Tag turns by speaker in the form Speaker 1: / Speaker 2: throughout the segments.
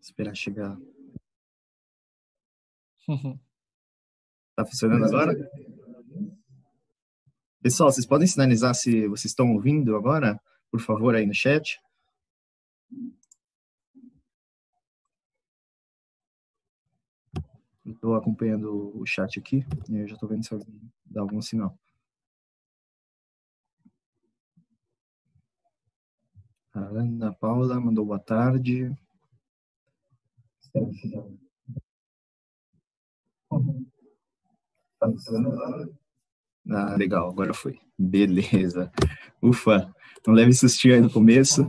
Speaker 1: Esperar chegar. tá funcionando agora? Pessoal, vocês podem sinalizar se vocês estão ouvindo agora, por favor, aí no chat. Estou acompanhando o chat aqui e eu já estou vendo se alguém dá algum sinal. A Ana Paula mandou boa tarde. Uhum. Ah, legal, agora foi. Beleza. Ufa, não leve sustinho aí no começo.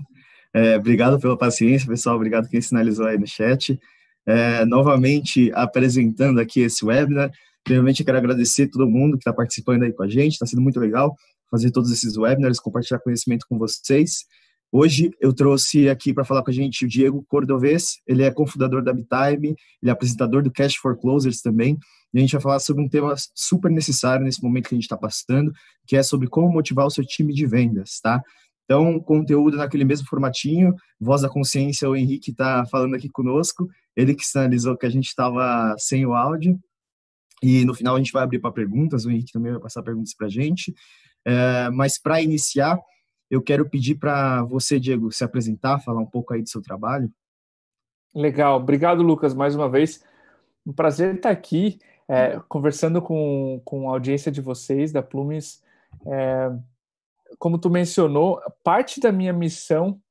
Speaker 1: É, obrigado pela paciência, pessoal. Obrigado quem sinalizou aí no chat. É, novamente apresentando aqui esse webinar. Primeiramente, quero agradecer a todo mundo que está participando aí com a gente. Está sendo muito legal fazer todos esses webinars, compartilhar conhecimento com vocês. Hoje eu trouxe aqui para falar com a gente o Diego Cordovez, ele é cofundador da BitTime, ele é apresentador do Cash for Closers também, e a gente vai falar sobre um tema super necessário nesse momento que a gente está passando, que é sobre como motivar o seu time de vendas, tá? Então, conteúdo naquele mesmo formatinho, Voz da Consciência, o Henrique está falando aqui conosco, ele que sinalizou que a gente estava sem o áudio, e no final a gente vai abrir para perguntas, o Henrique também vai passar perguntas para a gente, é, mas para iniciar, eu quero pedir para você, Diego, se apresentar, falar um pouco aí do seu trabalho. Legal, obrigado, Lucas,
Speaker 2: mais uma vez. Um prazer estar aqui é, uhum. conversando com, com a audiência de vocês, da Plumes. É, como tu mencionou, parte da minha missão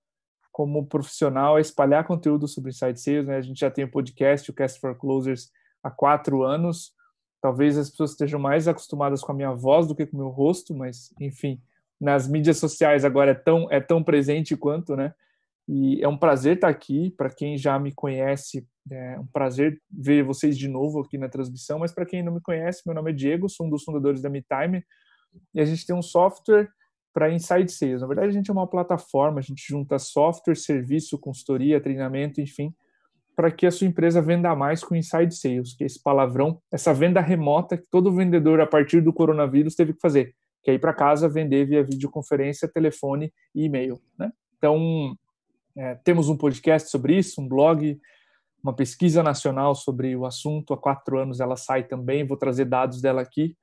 Speaker 2: como profissional é espalhar conteúdo sobre Inside Sales. Né? A gente já tem o podcast, o Cast for Closers, há quatro anos. Talvez as pessoas estejam mais acostumadas com a minha voz do que com o meu rosto, mas enfim, nas mídias sociais agora é tão, é tão presente quanto, né? E é um prazer estar aqui. Para quem já me conhece, é um prazer ver vocês de novo aqui na transmissão. Mas para quem não me conhece, meu nome é Diego, sou um dos fundadores da MeTime. E a gente tem um software para Inside Sales. Na verdade, a gente é uma plataforma, a gente junta software, serviço, consultoria, treinamento, enfim, para que a sua empresa venda mais com Inside Sales, que é esse palavrão, essa venda remota que todo vendedor, a partir do coronavírus, teve que fazer que é ir para casa vender via videoconferência, telefone e e-mail. Né? Então, é, temos um podcast sobre isso, um blog, uma pesquisa nacional sobre o assunto. Há quatro anos ela sai também, vou trazer dados dela aqui.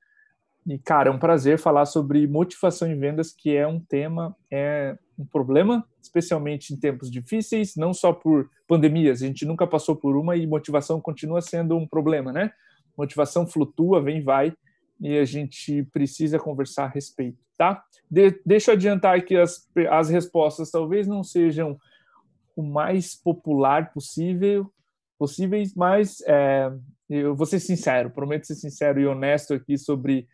Speaker 2: E, cara, é um prazer falar sobre motivação em vendas, que é um tema, é um problema, especialmente em tempos difíceis, não só por pandemias, a gente nunca passou por uma e motivação continua sendo um problema, né? Motivação flutua, vem e vai, e a gente precisa conversar a respeito, tá? De, deixa eu adiantar que as, as respostas talvez não sejam o mais popular possível, possíveis, mas é, eu vou ser sincero, prometo ser sincero e honesto aqui sobre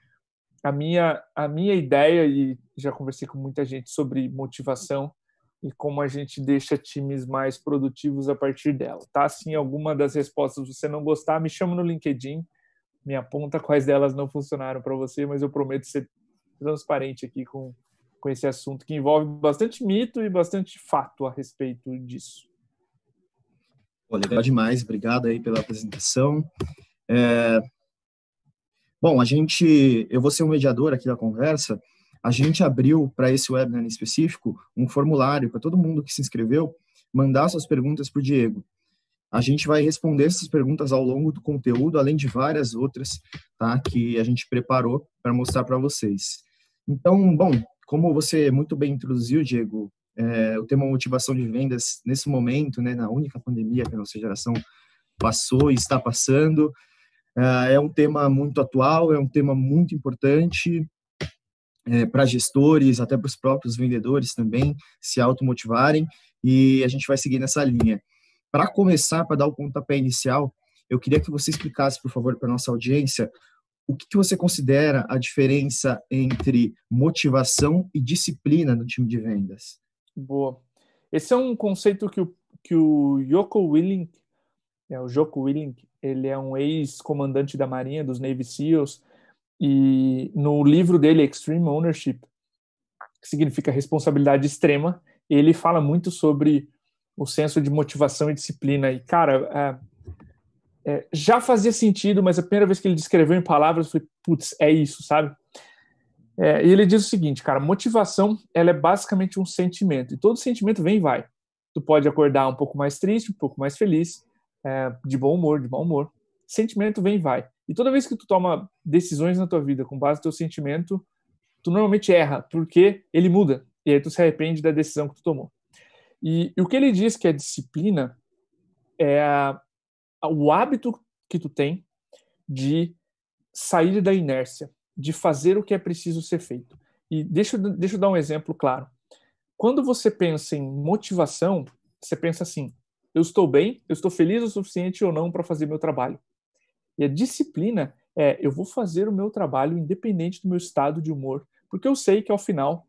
Speaker 2: a minha, a minha ideia, e já conversei com muita gente sobre motivação e como a gente deixa times mais produtivos a partir dela, tá? Se alguma das respostas você não gostar, me chama no LinkedIn, me aponta quais delas não funcionaram para você, mas eu prometo ser transparente aqui com, com esse assunto que envolve bastante mito
Speaker 1: e bastante fato a respeito disso. Pô, legal demais, obrigado aí pela apresentação. É... Bom, a gente, eu vou ser o um mediador aqui da conversa. A gente abriu para esse webinar em específico um formulário para todo mundo que se inscreveu mandar suas perguntas para o Diego. A gente vai responder essas perguntas ao longo do conteúdo, além de várias outras tá, que a gente preparou para mostrar para vocês. Então, bom, como você muito bem introduziu, Diego, é, o tema motivação de vendas nesse momento, né, na única pandemia que a nossa geração passou e está passando, é, é um tema muito atual, é um tema muito importante é, para gestores, até para os próprios vendedores também se automotivarem e a gente vai seguir nessa linha. Para começar, para dar o pontapé inicial, eu queria que você explicasse, por favor, para nossa audiência, o que, que, você considera a diferença entre motivação e disciplina no time de vendas?
Speaker 2: Boa. Esse é um conceito que o, que o Yoko Willink, é, o Joko Willink, ele é um ex-comandante da Marinha, dos Navy SEALs, e no livro dele, Extreme Ownership, que significa responsabilidade extrema, ele fala muito sobre o senso de motivação e disciplina. E, cara, é, é, já fazia sentido, mas a primeira vez que ele descreveu em palavras, eu falei, putz, é isso, sabe? É, e ele diz o seguinte, cara, motivação, ela é basicamente um sentimento. E todo sentimento vem e vai. Tu pode acordar um pouco mais triste, um pouco mais feliz, é, de bom humor, de mau humor. Sentimento vem e vai. E toda vez que tu toma decisões na tua vida com base no teu sentimento, tu normalmente erra, porque ele muda. E aí tu se arrepende da decisão que tu tomou. E, e o que ele diz que é disciplina é a, a, o hábito que tu tem de sair da inércia, de fazer o que é preciso ser feito. E deixa, deixa eu dar um exemplo claro. Quando você pensa em motivação, você pensa assim: eu estou bem, eu estou feliz o suficiente ou não para fazer meu trabalho. E a disciplina é: eu vou fazer o meu trabalho independente do meu estado de humor, porque eu sei que ao final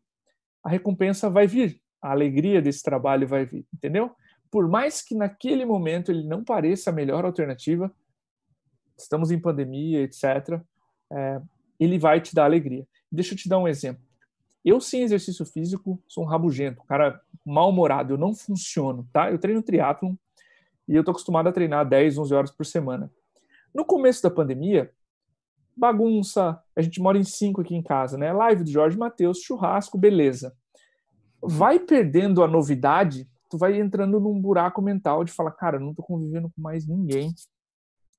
Speaker 2: a recompensa vai vir a alegria desse trabalho vai vir, entendeu? Por mais que naquele momento ele não pareça a melhor alternativa, estamos em pandemia, etc., é, ele vai te dar alegria. Deixa eu te dar um exemplo. Eu, sem exercício físico, sou um rabugento, um cara mal-humorado, eu não funciono, tá? Eu treino triatlon e eu tô acostumado a treinar 10, 11 horas por semana. No começo da pandemia, bagunça, a gente mora em cinco aqui em casa, né? Live do Jorge Matheus, churrasco, beleza vai perdendo a novidade, tu vai entrando num buraco mental de falar, cara, não tô convivendo com mais ninguém.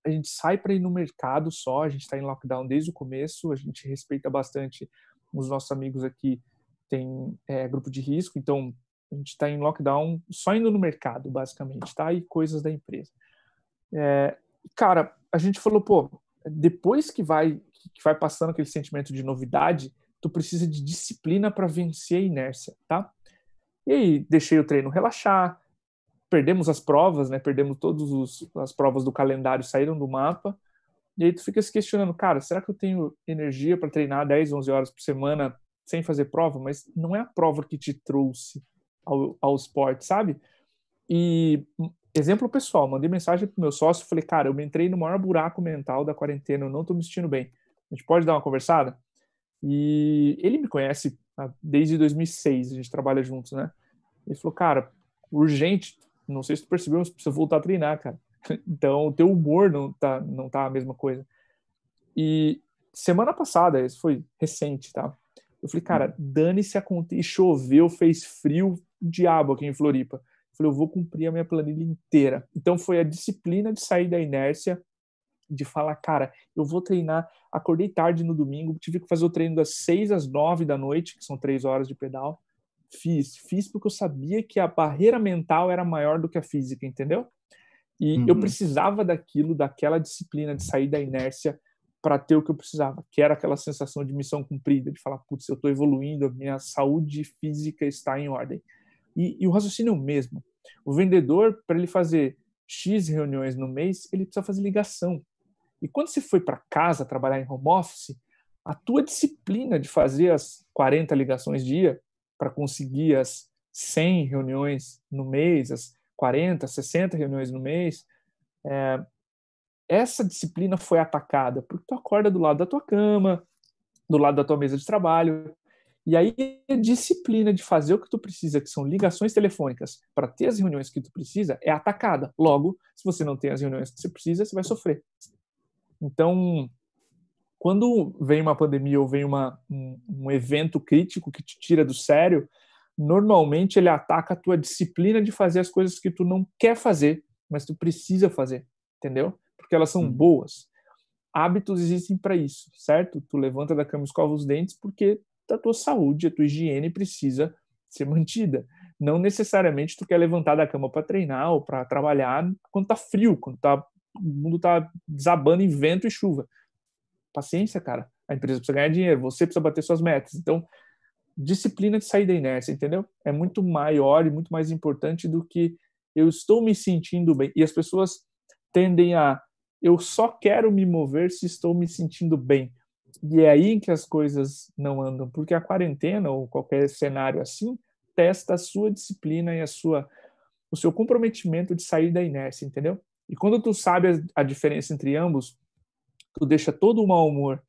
Speaker 2: A gente sai para ir no mercado só, a gente está em lockdown desde o começo, a gente respeita bastante os nossos amigos aqui tem é, grupo de risco, então a gente está em lockdown só indo no mercado, basicamente, tá? E coisas da empresa. É, cara, a gente falou, pô, depois que vai, que vai passando aquele sentimento de novidade, tu precisa de disciplina para vencer a inércia, tá? E aí deixei o treino relaxar, perdemos as provas, né? Perdemos todas as provas do calendário, saíram do mapa. E aí tu fica se questionando, cara, será que eu tenho energia para treinar 10, 11 horas por semana sem fazer prova? Mas não é a prova que te trouxe ao, ao esporte, sabe? E exemplo pessoal, mandei mensagem pro meu sócio, falei, cara, eu me entrei no maior buraco mental da quarentena, eu não tô me sentindo bem. A gente pode dar uma conversada? E ele me conhece tá, desde 2006, a gente trabalha juntos, né? Ele falou, cara, urgente, não sei se tu percebeu, mas precisa voltar a treinar, cara. Então, o teu humor não tá, não tá a mesma coisa. E semana passada, isso foi recente, tá? Eu falei, cara, dane-se a conta. E choveu, fez frio, diabo aqui em Floripa. Eu falei, eu vou cumprir a minha planilha inteira. Então, foi a disciplina de sair da inércia de falar, cara, eu vou treinar, acordei tarde no domingo, tive que fazer o treino das 6 às 9 da noite, que são três horas de pedal. Fiz, fiz porque eu sabia que a barreira mental era maior do que a física, entendeu? E uhum. eu precisava daquilo, daquela disciplina de sair da inércia para ter o que eu precisava, que era aquela sensação de missão cumprida, de falar, putz, eu estou evoluindo, a minha saúde física está em ordem. E, e o raciocínio é o mesmo. O vendedor, para ele fazer X reuniões no mês, ele precisa fazer ligação. E quando você foi para casa trabalhar em home office, a tua disciplina de fazer as 40 ligações dia para conseguir as 100 reuniões no mês, as 40, 60 reuniões no mês, é, essa disciplina foi atacada porque tu acorda do lado da tua cama, do lado da tua mesa de trabalho, e aí a disciplina de fazer o que tu precisa, que são ligações telefônicas, para ter as reuniões que tu precisa, é atacada. Logo, se você não tem as reuniões que você precisa, você vai sofrer. Então, quando vem uma pandemia ou vem uma, um, um evento crítico que te tira do sério, normalmente ele ataca a tua disciplina de fazer as coisas que tu não quer fazer, mas tu precisa fazer, entendeu? Porque elas são hum. boas. Hábitos existem para isso, certo? Tu levanta da cama e escova os dentes porque a tua saúde, a tua higiene precisa ser mantida. Não necessariamente tu quer levantar da cama para treinar ou para trabalhar quando tá frio, quando tá o mundo tá desabando em vento e chuva. Paciência, cara. A empresa precisa ganhar dinheiro, você precisa bater suas metas. Então, disciplina de sair da inércia, entendeu? É muito maior e muito mais importante do que eu estou me sentindo bem. E as pessoas tendem a eu só quero me mover se estou me sentindo bem. E é aí que as coisas não andam, porque a quarentena ou qualquer cenário assim testa a sua disciplina e a sua o seu comprometimento de sair da inércia, entendeu? E quando tu sabe a, diferença entre ambos, tu deixa todo o mau humor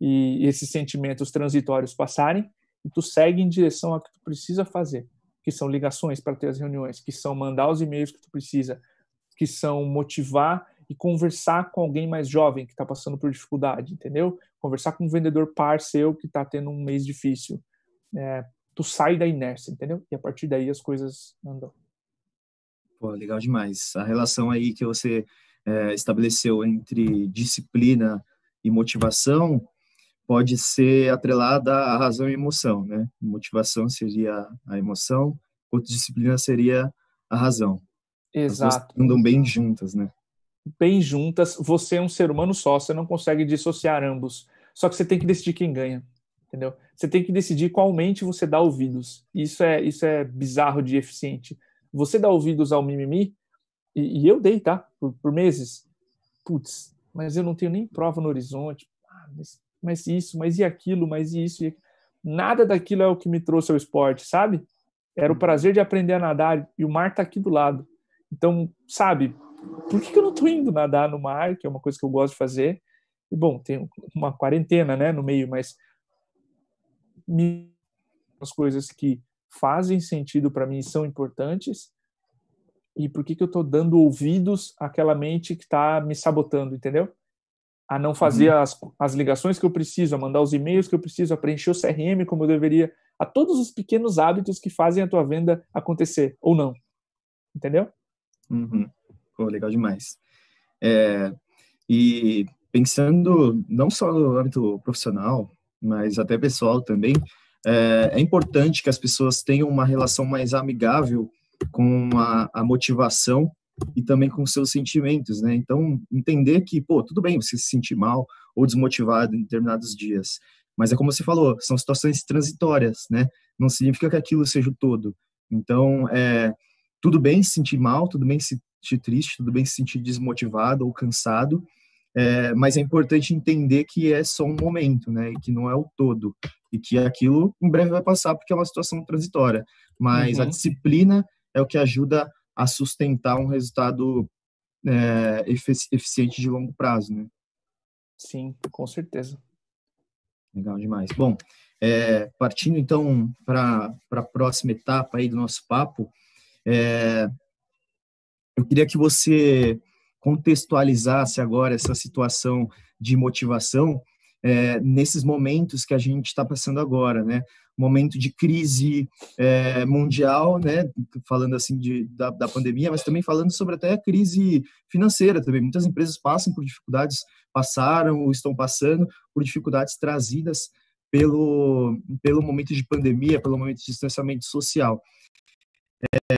Speaker 2: e esses sentimentos transitórios passarem e tu segue em direção ao que tu precisa fazer, que são ligações para ter as reuniões, que são mandar os e-mails que tu precisa, que são motivar e conversar com alguém mais jovem que está passando por dificuldade, entendeu? Conversar com um vendedor par seu que está tendo um mês difícil. É, tu sai da inércia, entendeu? E a partir daí as coisas andam.
Speaker 1: Pô, legal demais. A relação aí que você é, estabeleceu entre disciplina e motivação pode ser atrelada à razão e emoção, né? Motivação seria a emoção, outra disciplina seria a razão. Exato. andam bem juntas, né? Bem
Speaker 2: juntas. Você é um ser humano só, você não consegue dissociar ambos. Só que você tem que decidir quem ganha, entendeu? Você tem que decidir qual mente você dá ouvidos. Isso é isso é bizarro de eficiente. Você dá ouvidos ao mimimi, e, e eu dei, tá? Por, por, meses. Putz, mas eu não tenho nem prova no horizonte. Ah, mas, mas, isso, mas e aquilo, mas isso. E aquilo. Nada daquilo é o que me trouxe ao esporte, sabe? Era o uhum. prazer de aprender a nadar e o mar tá aqui do lado. Então, sabe, por que, que eu não tô indo nadar no mar, que é uma coisa que eu gosto de fazer? E, bom, tem uma quarentena, né, no meio, mas me as coisas que fazem sentido para mim e são importantes, e por que, que eu estou dando ouvidos àquela mente que está me sabotando, entendeu? A não fazer uhum. as, as ligações que eu preciso, a mandar os e-mails que eu preciso, a preencher o CRM como eu deveria, a todos os pequenos hábitos que fazem a tua venda acontecer, ou não.
Speaker 1: Entendeu? Uhum. Pô, legal demais. É, e pensando não só no âmbito profissional, mas até pessoal também, é, é importante que as pessoas tenham uma relação mais amigável com a, a motivação e também com seus sentimentos, né? Então, entender que, pô, tudo bem você se sentir mal ou desmotivado em determinados dias, mas é como você falou, são situações transitórias, né? Não significa que aquilo seja o todo. Então, é, tudo bem se sentir mal, tudo bem se sentir triste, tudo bem se sentir desmotivado ou cansado, é, mas é importante entender que é só um momento, né, e que não é o todo, e que aquilo em breve vai passar porque é uma situação transitória, mas uhum. a disciplina é o que ajuda a sustentar um resultado é, eficiente de longo prazo, né? Sim, com certeza. Legal demais. Bom, é, partindo então para a próxima etapa aí do nosso papo, é, eu queria que você contextualizasse agora essa situação de motivação é, nesses momentos que a gente está passando agora, né? Momento de crise é, mundial, né? Falando assim de, da, da, pandemia, mas também falando sobre até a crise financeira também. Muitas empresas passam por dificuldades, passaram ou estão passando por dificuldades trazidas pelo, pelo momento de pandemia, pelo momento de distanciamento social.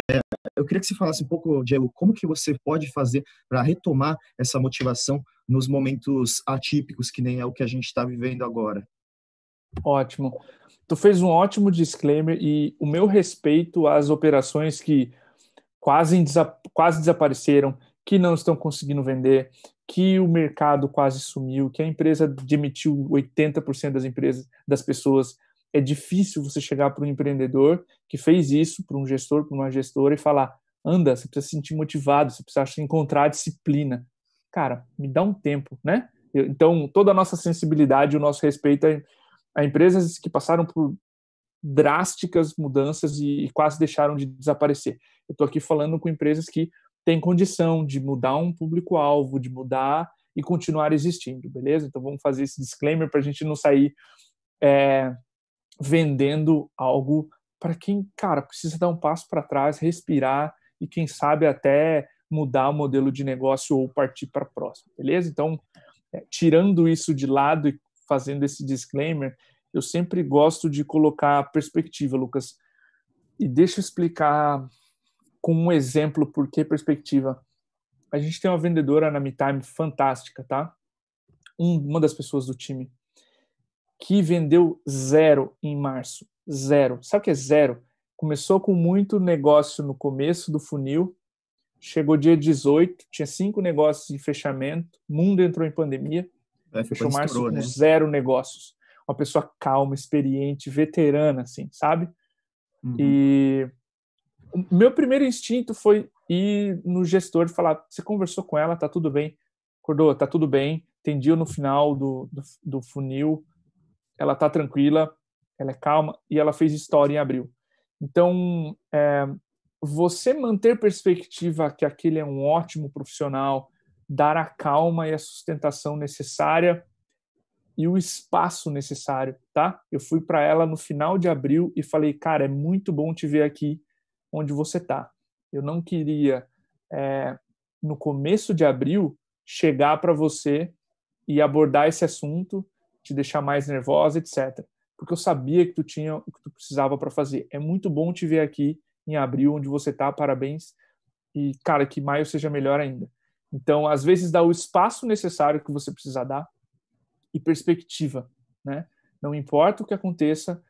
Speaker 1: É, eu queria que você falasse um pouco, Diego, como que você pode fazer para retomar essa motivação nos momentos atípicos, que nem é o que a gente está vivendo agora.
Speaker 2: Ótimo. Tu fez um ótimo disclaimer e o meu respeito às operações que quase, quase desapareceram, que não estão conseguindo vender, que o mercado quase sumiu, que a empresa demitiu 80% das empresas, das pessoas é difícil você chegar para um empreendedor que fez isso, para um gestor, para uma gestora, e falar: anda, você precisa se sentir motivado, você precisa encontrar disciplina. Cara, me dá um tempo, né? Então, toda a nossa sensibilidade, o nosso respeito a, a empresas que passaram por drásticas mudanças e, e quase deixaram de desaparecer. Eu estou aqui falando com empresas que têm condição de mudar um público-alvo, de mudar e continuar existindo, beleza? Então, vamos fazer esse disclaimer para a gente não sair. É, vendendo algo para quem, cara, precisa dar um passo para trás, respirar e quem sabe até mudar o modelo de negócio ou partir para a próxima, beleza? Então, é, tirando isso de lado e fazendo esse disclaimer, eu sempre gosto de colocar a perspectiva, Lucas. E deixa eu explicar com um exemplo por que perspectiva. A gente tem uma vendedora na MeTime fantástica, tá? Um, uma das pessoas do time que vendeu zero em março. Zero. Sabe o que é zero? Começou com muito negócio no começo do funil, chegou dia 18, tinha cinco negócios em fechamento, o mundo entrou em pandemia, é, fechou março estourou, com né? zero negócios. Uma pessoa calma, experiente, veterana, assim, sabe? Uhum. E o meu primeiro instinto foi ir no gestor e falar: você conversou com ela, tá tudo bem, acordou, tá tudo bem, tem dia no final do, do, do funil, ela está tranquila, ela é calma e ela fez história em abril. Então, é, você manter perspectiva que aquele é um ótimo profissional, dar a calma e a sustentação necessária e o espaço necessário, tá? Eu fui para ela no final de abril e falei, cara, é muito bom te ver aqui onde você tá. Eu não queria é, no começo de abril chegar para você e abordar esse assunto te deixar mais nervosa, etc. Porque eu sabia que tu tinha o que tu precisava para fazer. É muito bom te ver aqui em abril, onde você tá, parabéns. E, cara, que maio seja melhor ainda. Então, às vezes, dá o espaço necessário que você precisa dar e perspectiva, né? Não importa o que aconteça,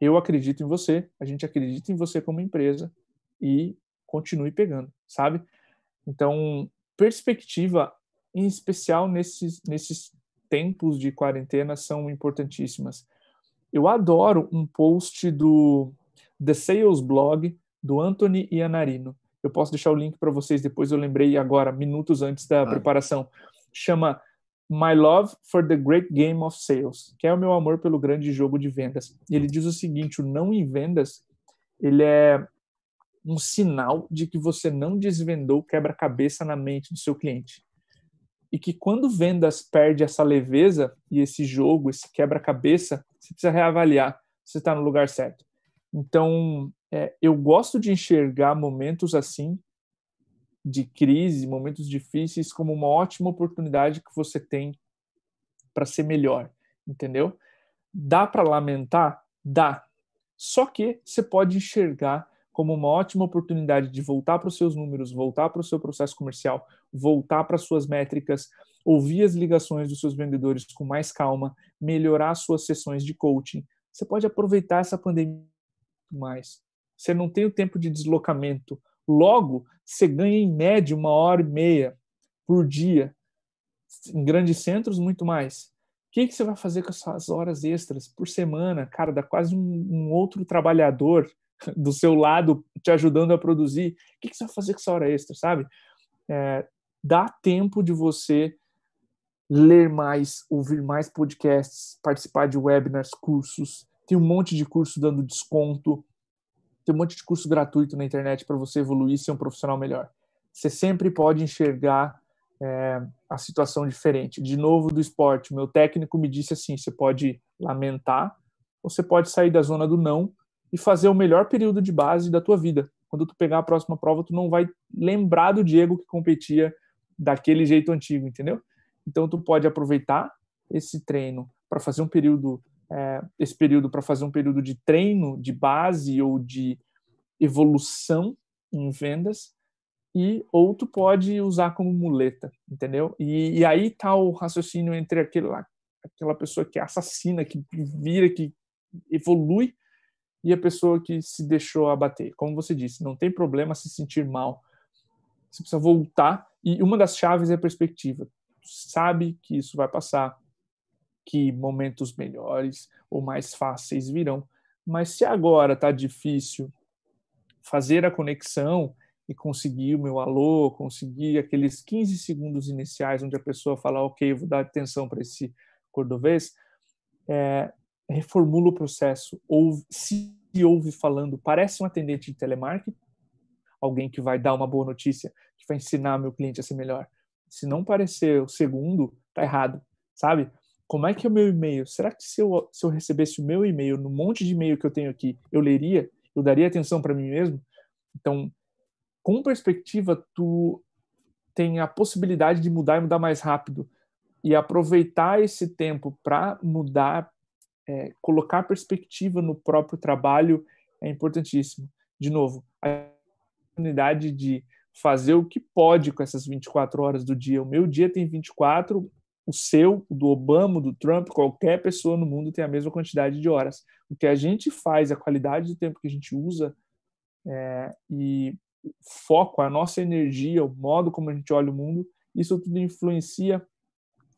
Speaker 2: eu acredito em você, a gente acredita em você como empresa e continue pegando, sabe? Então, perspectiva, em especial nesses, nesses tempos de quarentena são importantíssimas. Eu adoro um post do The Sales Blog do Anthony Iannarino. Eu posso deixar o link para vocês depois, eu lembrei agora, minutos antes da ah. preparação. Chama My Love for the Great Game of Sales, que é o meu amor pelo grande jogo de vendas. E ele diz o seguinte, o não em vendas, ele é um sinal de que você não desvendou o quebra-cabeça na mente do seu cliente e que quando vendas perde essa leveza e esse jogo, esse quebra-cabeça, você precisa reavaliar se está no lugar certo. Então, é, eu gosto de enxergar momentos assim, de crise, momentos difíceis, como uma ótima oportunidade que você tem para ser melhor, entendeu? Dá para lamentar? Dá. Só que você pode enxergar como uma ótima oportunidade de voltar para os seus números, voltar para o seu processo comercial, voltar para suas métricas, ouvir as ligações dos seus vendedores com mais calma, melhorar suas sessões de coaching. Você pode aproveitar essa pandemia mais. Você não tem o tempo de deslocamento. Logo, você ganha em média uma hora e meia por dia. Em grandes centros, muito mais. O que, que você vai fazer com essas horas extras por semana? Cara, dá quase um, um outro trabalhador do seu lado te ajudando a produzir. O que, você vai fazer com essa hora extra, sabe? É, dá tempo de você ler mais, ouvir mais podcasts, participar de webinars, cursos. Tem um monte de curso dando desconto. Tem um monte de curso gratuito na internet para você evoluir e ser um profissional melhor. Você sempre pode enxergar é, a situação diferente. De novo, do esporte, meu técnico me disse assim: você pode lamentar, ou você pode sair da zona do não e fazer o melhor período de base da tua vida. Quando tu pegar a próxima prova, tu não vai lembrar do Diego que competia daquele jeito antigo, entendeu? Então tu pode aproveitar esse treino para fazer um período, é, esse período para fazer um período de treino de base ou de evolução em vendas e ou tu pode usar como muleta, entendeu? E, e aí tá o raciocínio entre aquele lá, aquela pessoa que é assassina, que vira, que evolui e a pessoa que se deixou abater. Como você disse, não tem problema se sentir mal. Você precisa voltar e uma das chaves é a perspectiva. Sabe que isso vai passar, que momentos melhores ou mais fáceis virão. Mas se agora está difícil fazer a conexão e conseguir o meu alô, conseguir aqueles 15 segundos iniciais onde a pessoa fala, ok, vou dar atenção para esse cordovês, é, reformula o processo, ou se ouve falando, parece um atendente de telemarketing, alguém que vai dar uma boa notícia, que vai ensinar meu cliente a ser melhor. Se não parecer o segundo, tá errado, sabe? Como é que é o meu e-mail? Será que se eu, se eu recebesse o meu e-mail, no monte de e-mail que eu tenho aqui, eu leria? Eu daria atenção para mim mesmo? Então, com perspectiva, tu tem a possibilidade de mudar e mudar mais rápido. E aproveitar esse tempo para mudar, é, colocar perspectiva no próprio trabalho é importantíssimo. De novo, a oportunidade de fazer o que pode com essas 24 horas do dia. O meu dia tem 24, o seu, o do Obama, do Trump, qualquer pessoa no mundo tem a mesma quantidade de horas. O que a gente faz, a qualidade do tempo que a gente usa é, e o foco, a nossa energia, o modo como a gente olha o mundo, isso tudo influencia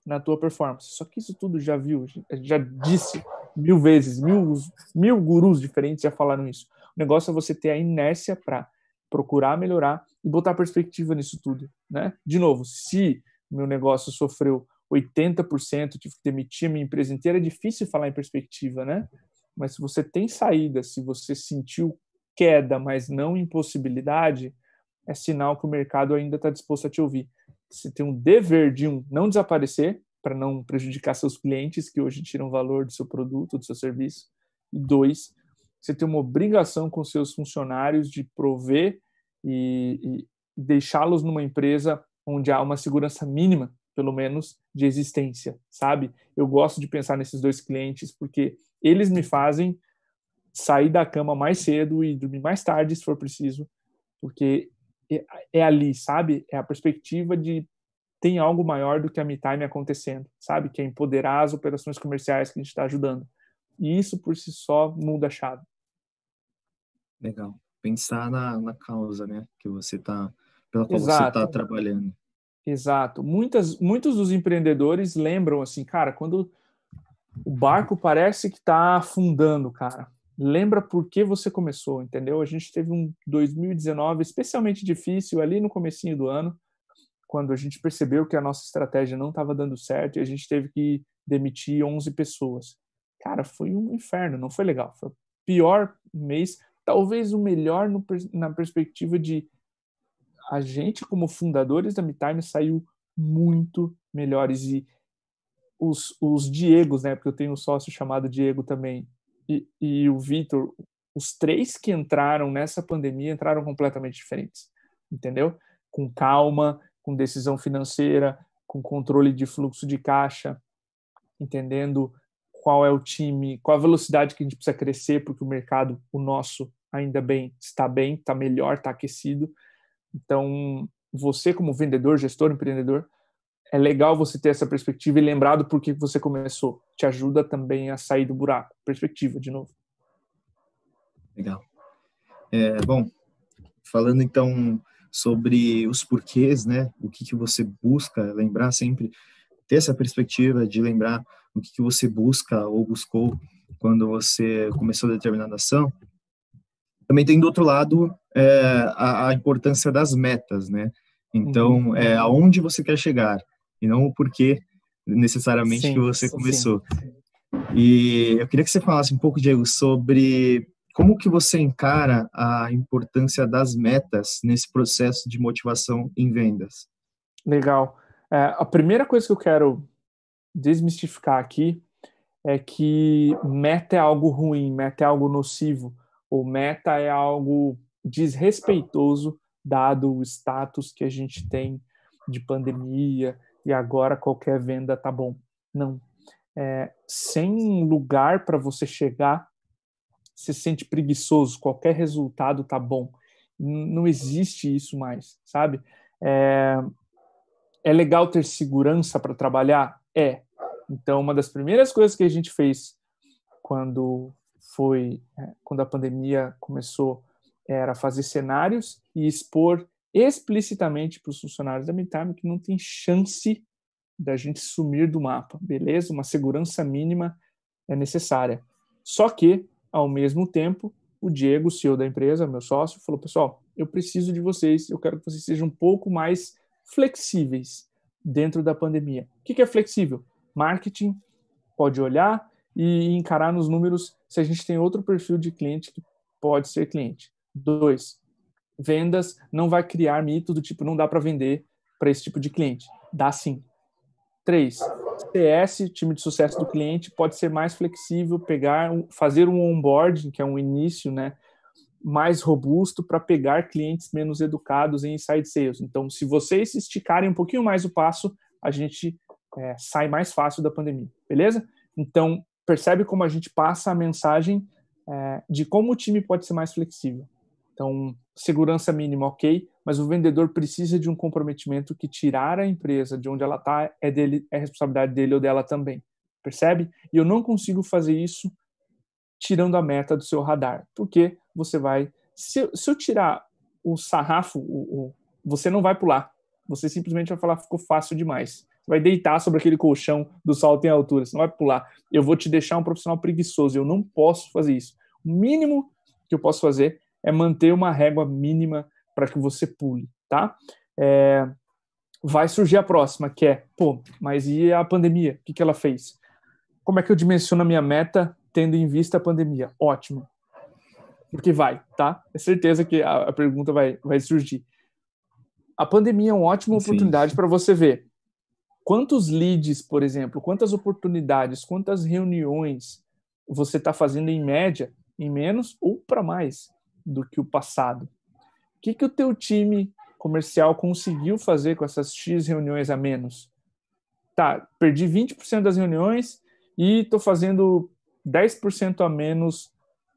Speaker 2: na tua performance. Só que isso tudo já viu, já disse mil vezes, mil, mil gurus diferentes já falaram isso. O negócio é você ter a inércia para procurar melhorar e botar perspectiva nisso tudo, né? De novo, se meu negócio sofreu 80%, tive que demitir a minha empresa inteira, é difícil falar em perspectiva, né? Mas se você tem saída, se você sentiu queda, mas não impossibilidade, é sinal que o mercado ainda está disposto a te ouvir. Você tem um dever de um não desaparecer para não prejudicar seus clientes que hoje tiram valor do seu produto, do seu serviço. E dois, você tem uma obrigação com seus funcionários de prover e, e deixá-los numa empresa onde há uma segurança mínima, pelo menos, de existência, sabe? Eu gosto de pensar nesses dois clientes porque eles me fazem sair da cama mais cedo e dormir mais tarde, se for preciso, porque é, é, ali, sabe? É a perspectiva de tem algo maior do que a me time acontecendo, sabe? Que é empoderar as operações comerciais que a gente está ajudando. E isso por si só muda a chave.
Speaker 1: Legal. Pensar na, na causa, né? Que você está pela qual tá Exato. você está trabalhando. Exato. Muitas, muitos
Speaker 2: dos empreendedores lembram assim, cara, quando o barco parece que está afundando, cara lembra por que você começou, entendeu? A gente teve um 2019 especialmente difícil ali no comecinho do ano, quando a gente percebeu que a nossa estratégia não estava dando certo e a gente teve que demitir 11 pessoas. Cara, foi um inferno, não foi legal. Foi o pior mês, talvez o melhor no, na perspectiva de a gente como fundadores da MeTime saiu muito melhores e os, os Diegos, né? Porque eu tenho um sócio chamado Diego também e, o Vitor, os três que entraram nessa pandemia entraram completamente diferentes, entendeu? Com calma, com decisão financeira, com controle de fluxo de caixa, entendendo qual é o time, qual a velocidade que a gente precisa crescer, porque o mercado, o nosso, ainda bem, está bem, está melhor, está aquecido. Então, você como vendedor, gestor, empreendedor, é legal você ter essa perspectiva e lembrar do porquê que você começou. Te ajuda também a sair do buraco. Perspectiva, de novo.
Speaker 1: Legal. É, bom, falando então sobre os porquês, né? O que, que você busca, lembrar sempre, ter essa perspectiva de lembrar o que, que você busca ou buscou quando você começou determinada ação. Também tem do outro lado é, a, a importância das metas, né? Então, uhum. é, aonde você quer chegar? e não o porquê necessariamente sim, que você começou. Sim. E eu queria que você falasse um pouco, Diego, sobre como que você encara a importância das metas nesse processo de motivação em vendas? Legal. É, a primeira
Speaker 2: coisa que eu quero desmistificar aqui é que meta é algo ruim, meta é algo nocivo, ou meta é algo desrespeitoso, dado o status que a gente tem de pandemia, e agora qualquer venda tá bom. Não. É, sem lugar para você chegar, se sente preguiçoso, qualquer resultado tá bom. Não existe isso mais, sabe? É, é legal ter segurança para trabalhar? É. Então, uma das primeiras coisas que a gente fez quando foi, é, quando a pandemia começou, era fazer cenários e expor explicitamente para os funcionários da Midtime que não tem chance da gente sumir do mapa, beleza? Uma segurança mínima é necessária. Só que, ao mesmo tempo, o Diego, o CEO da empresa, meu sócio, falou: pessoal, eu preciso de vocês, eu quero que vocês sejam um pouco mais flexíveis dentro da pandemia. O que é flexível? Marketing pode olhar e encarar nos números se a gente tem outro perfil de cliente que pode ser cliente. Dois, vendas não vai criar mito do tipo não dá para vender para esse tipo de cliente. Dá sim. três CS, time de sucesso do cliente, pode ser mais flexível, pegar, fazer um onboarding, que é um início, né, mais robusto para pegar clientes menos educados em inside sales. Então, se vocês esticarem um pouquinho mais o passo, a gente é, sai mais fácil da pandemia, beleza? Então, percebe como a gente passa a mensagem é, de como o time pode ser mais flexível. Então, segurança mínima, ok, mas o vendedor precisa de um comprometimento que tirar a empresa de onde ela está é, dele, é responsabilidade dele ou dela também. Percebe? E eu não consigo fazer isso tirando a meta do seu radar, porque você vai. Se, eu, se eu tirar o sarrafo, o, o, você não vai pular. Você simplesmente vai falar, ficou fácil demais. Você vai deitar sobre aquele colchão do salto em altura, você não vai pular. Eu vou te deixar um profissional preguiçoso, eu não posso fazer isso. O mínimo que eu posso fazer é manter uma régua mínima para que você pule, tá? É, vai surgir a próxima, que é, pô, mas e a pandemia? O que, que ela fez? Como é que eu dimensiono a minha meta tendo em vista a pandemia? Ótimo. Porque vai, tá? É certeza que a, a pergunta vai, vai surgir. A pandemia é uma ótima oportunidade para você ver quantos leads, por exemplo, quantas oportunidades, quantas reuniões você está fazendo em média, em menos ou para mais do que o passado. O que, que o teu time comercial conseguiu fazer com essas X reuniões a menos? Tá, perdi 20% das reuniões e estou fazendo 10% a menos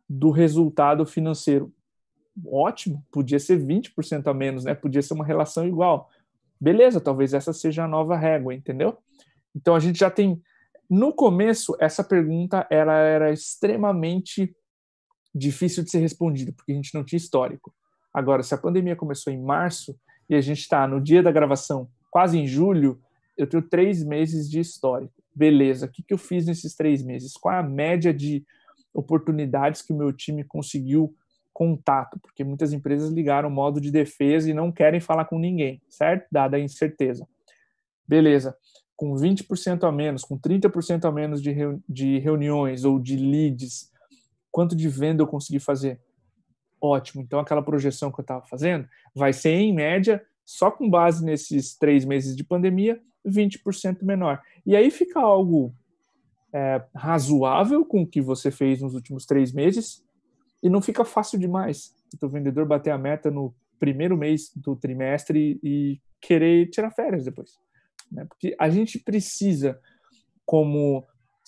Speaker 2: do resultado financeiro. Ótimo, podia ser 20% a menos, né? Podia ser uma relação igual. Beleza, talvez essa seja a nova régua, entendeu? Então a gente já tem no começo essa pergunta ela era extremamente difícil de ser respondido, porque a gente não tinha histórico. Agora, se a pandemia começou em março e a gente está no dia da gravação, quase em julho, eu tenho três meses de histórico. Beleza, o que, que eu fiz nesses três meses? Qual é a média de oportunidades que o meu time conseguiu contato? Porque muitas empresas ligaram o modo de defesa e não querem falar com ninguém, certo? Dada a incerteza. Beleza, com 20% a menos, com 30% a menos de, reuni de reuniões ou de leads Quanto de venda eu consegui fazer? Ótimo. Então, aquela projeção que eu estava fazendo vai ser, em média, só com base nesses três meses de pandemia, 20% menor. E aí fica algo é, razoável com o que você fez nos últimos três meses e não fica fácil demais. O vendedor bater a meta no primeiro mês do trimestre e querer tirar férias depois. Né? Porque a gente precisa, como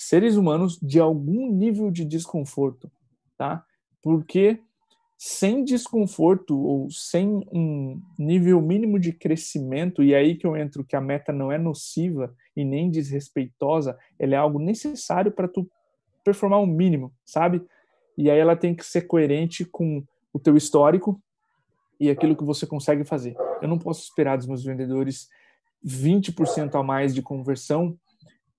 Speaker 2: seres humanos de algum nível de desconforto, tá? Porque sem desconforto ou sem um nível mínimo de crescimento, e é aí que eu entro que a meta não é nociva e nem desrespeitosa, ela é algo necessário para tu performar o um mínimo, sabe? E aí ela tem que ser coerente com o teu histórico e aquilo que você consegue fazer. Eu não posso esperar dos meus vendedores 20% a mais de conversão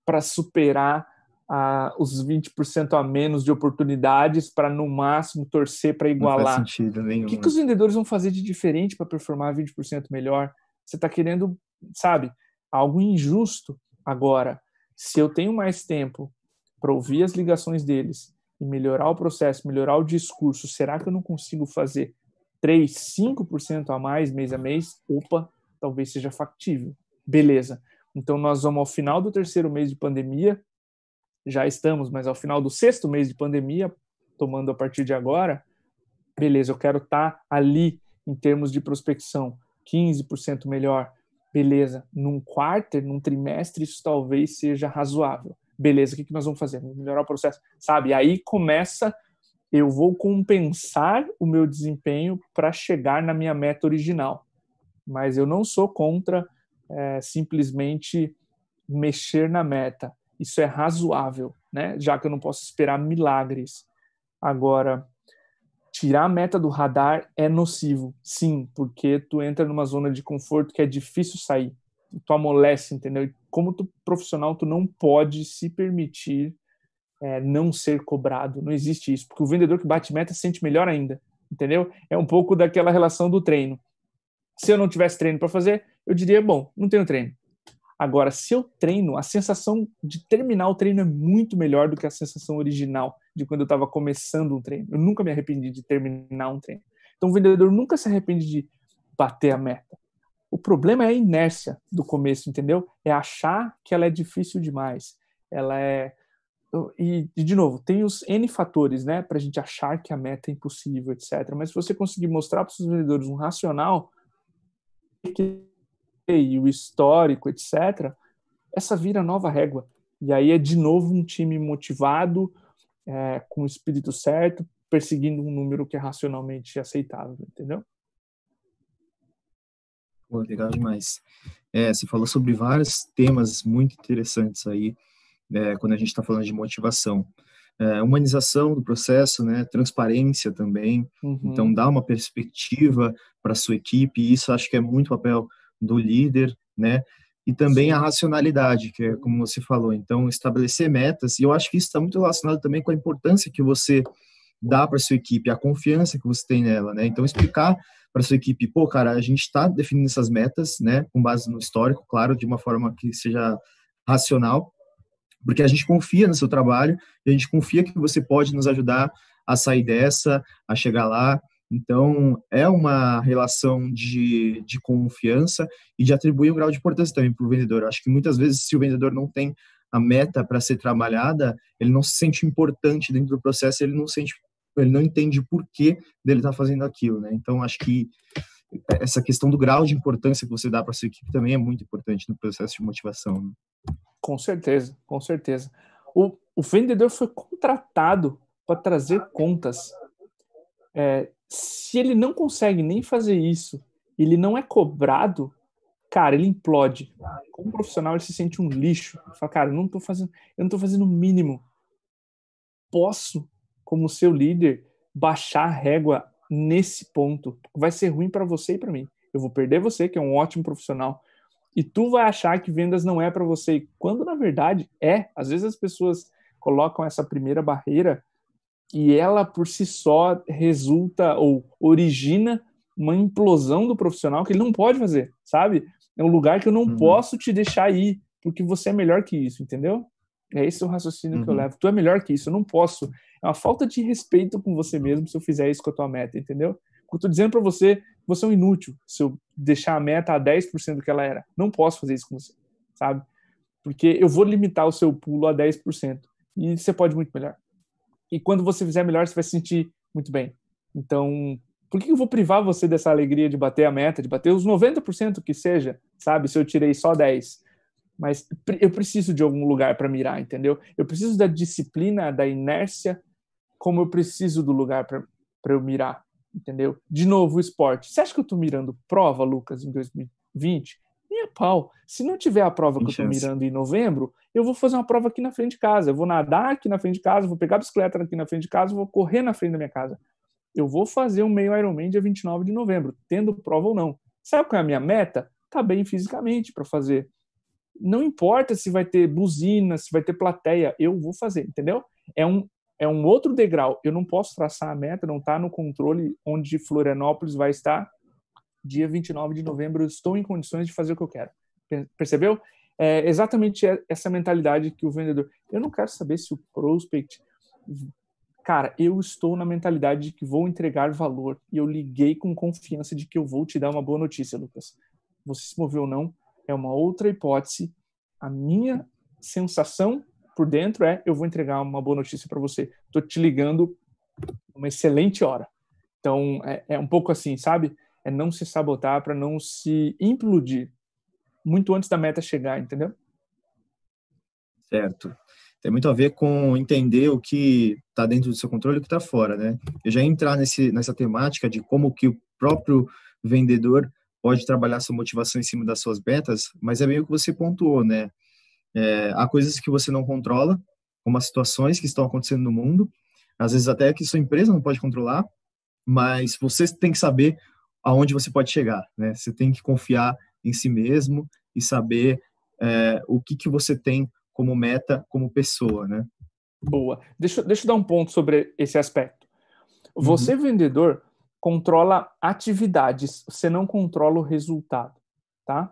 Speaker 2: para superar a, os 20% a menos de oportunidades para, no máximo, torcer para igualar. Não faz sentido nenhum. O que, que os né? vendedores vão fazer de diferente para performar 20% melhor? Você está querendo, sabe, algo injusto agora. Se eu tenho mais tempo para ouvir as ligações deles e melhorar o processo, melhorar o discurso, será que eu não consigo fazer 3, 5% a mais mês a mês? Opa, talvez seja factível. Beleza. Então, nós vamos ao final do terceiro mês de pandemia, já estamos, mas ao final do sexto mês de pandemia, tomando a partir de agora, beleza, eu quero estar tá ali em termos de prospecção, 15% melhor, beleza, num quarto, num trimestre, isso talvez seja razoável. Beleza, o que, que nós vamos fazer? Vamos melhorar o processo, sabe? Aí começa, eu vou compensar o meu desempenho para chegar na minha meta original. Mas eu não sou contra é, simplesmente mexer na meta. Isso é razoável, né? Já que eu não posso esperar milagres. Agora, tirar a meta do radar é nocivo, sim, porque tu entra numa zona de conforto que é difícil sair. Tu amolece, entendeu? E como tu profissional, tu não pode se permitir é, não ser cobrado. Não existe isso, porque o vendedor que bate meta sente melhor ainda, entendeu? É um pouco daquela relação do treino. Se eu não tivesse treino para fazer, eu diria, bom, não tenho treino. Agora, se eu treino, a sensação de terminar o treino é muito melhor do que a sensação original de quando eu estava começando um treino. Eu nunca me arrependi de terminar um treino. Então, o vendedor nunca se arrepende de bater a meta. O problema é a inércia do começo, entendeu? É achar que ela é difícil demais. Ela é. E, de novo, tem os N fatores, né, para a gente achar que a meta é impossível, etc. Mas se você conseguir mostrar para os vendedores um racional, que e o histórico, etc., essa vira nova régua. E aí é de novo um time motivado, é, com o espírito certo, perseguindo um número que é racionalmente aceitável, entendeu?
Speaker 1: Pô, legal demais. É, você falou sobre vários temas muito interessantes aí, né, quando a gente está falando de motivação. É, humanização do processo, né, transparência também, uhum. então dá uma perspectiva para sua equipe, e isso acho que é muito papel do líder, né? E também a racionalidade, que é como você falou. Então, estabelecer metas, e eu acho que isso está muito relacionado também com a importância que você dá para sua equipe, a confiança que você tem nela, né? Então, explicar para sua equipe, pô, cara, a gente está definindo essas metas, né, com base no histórico, claro, de uma forma que seja racional, porque a gente confia no seu trabalho, a gente confia que você pode nos ajudar a sair dessa, a chegar lá, então, é uma relação de, de confiança e de atribuir um grau de importância também para o vendedor. acho que muitas vezes, se o vendedor não tem a meta para ser trabalhada, ele não se sente importante dentro do processo, ele não sente, ele não entende o porquê dele está fazendo aquilo, né? Então, acho que essa questão do grau de importância que você dá para sua equipe também é muito importante no processo de motivação. Né?
Speaker 2: Com certeza, com certeza. O, o vendedor foi contratado para trazer contas. É, se ele não consegue nem fazer isso, ele não é cobrado, cara, ele implode. Como profissional, ele se sente um lixo. Ele fala, cara, eu não tô fazendo, eu não tô fazendo o mínimo. Posso, como seu líder, baixar a régua nesse ponto. Vai ser ruim para você e para mim. Eu vou perder você, que é um ótimo profissional, e tu vai achar que vendas não é para você, quando na verdade é. Às vezes as pessoas colocam essa primeira barreira e ela por si só resulta ou origina uma implosão do profissional que ele não pode fazer, sabe? É um lugar que eu não uhum. posso te deixar ir, porque você é melhor que isso, entendeu? É esse o raciocínio uhum. que eu uhum. levo. Tu é melhor que isso, eu não posso. É uma falta de respeito com você mesmo se eu fizer isso com a tua meta, entendeu? Eu tô dizendo para você, você é um inútil se eu deixar a meta a 10% do que ela era. Não posso fazer isso com você, sabe? Porque eu vou limitar o seu pulo a 10%. E você pode muito melhor e quando você fizer melhor, você vai se sentir muito bem. Então, por que eu vou privar você dessa alegria de bater a meta, de bater os 90% que seja, sabe? Se eu tirei só 10, mas eu preciso de algum lugar para mirar, entendeu? Eu preciso da disciplina, da inércia, como eu preciso do lugar para eu mirar, entendeu? De novo, o esporte. Você acha que eu estou mirando prova, Lucas, em 2020? Nem a pau. Se não tiver a prova que eu estou mirando em novembro, eu vou fazer uma prova aqui na frente de casa. Eu vou nadar aqui na frente de casa, vou pegar a bicicleta aqui na frente de casa, vou correr na frente da minha casa. Eu vou fazer um meio Ironman dia 29 de novembro, tendo prova ou não. Sabe qual é a minha meta? Tá bem fisicamente para fazer. Não importa se vai ter buzina, se vai ter plateia, eu vou fazer, entendeu? É um, é um outro degrau. Eu não posso traçar a meta, não está no controle onde Florianópolis vai estar dia 29 de novembro estou em condições de fazer o que eu quero. Percebeu? É exatamente essa mentalidade que o vendedor. Eu não quero saber se o prospect. Cara, eu estou na mentalidade de que vou entregar valor e eu liguei com confiança de que eu vou te dar uma boa notícia, Lucas. Você se moveu ou não é uma outra hipótese. A minha sensação por dentro é eu vou entregar uma boa notícia para você. Estou te ligando uma excelente hora. Então é, é, um pouco assim, sabe? é não se sabotar para não se implodir muito antes da meta chegar, entendeu?
Speaker 1: Certo. Tem muito a ver com entender o que está dentro do seu controle e o que está fora, né? Eu já entrar nesse, nessa temática de como que o próprio vendedor pode trabalhar sua motivação em cima das suas metas, mas é meio que você pontuou, né? É, há coisas que você não controla, como as situações que estão acontecendo no mundo, às vezes até que sua empresa não pode controlar, mas você tem que saber aonde você pode chegar, né? Você tem que confiar em si mesmo e saber é, o que, que você tem como meta, como pessoa, né? Boa. Deixa, deixa eu dar um ponto sobre
Speaker 2: esse aspecto. Uhum. Você, uhum. vendedor, controla atividades, você não controla o resultado, tá?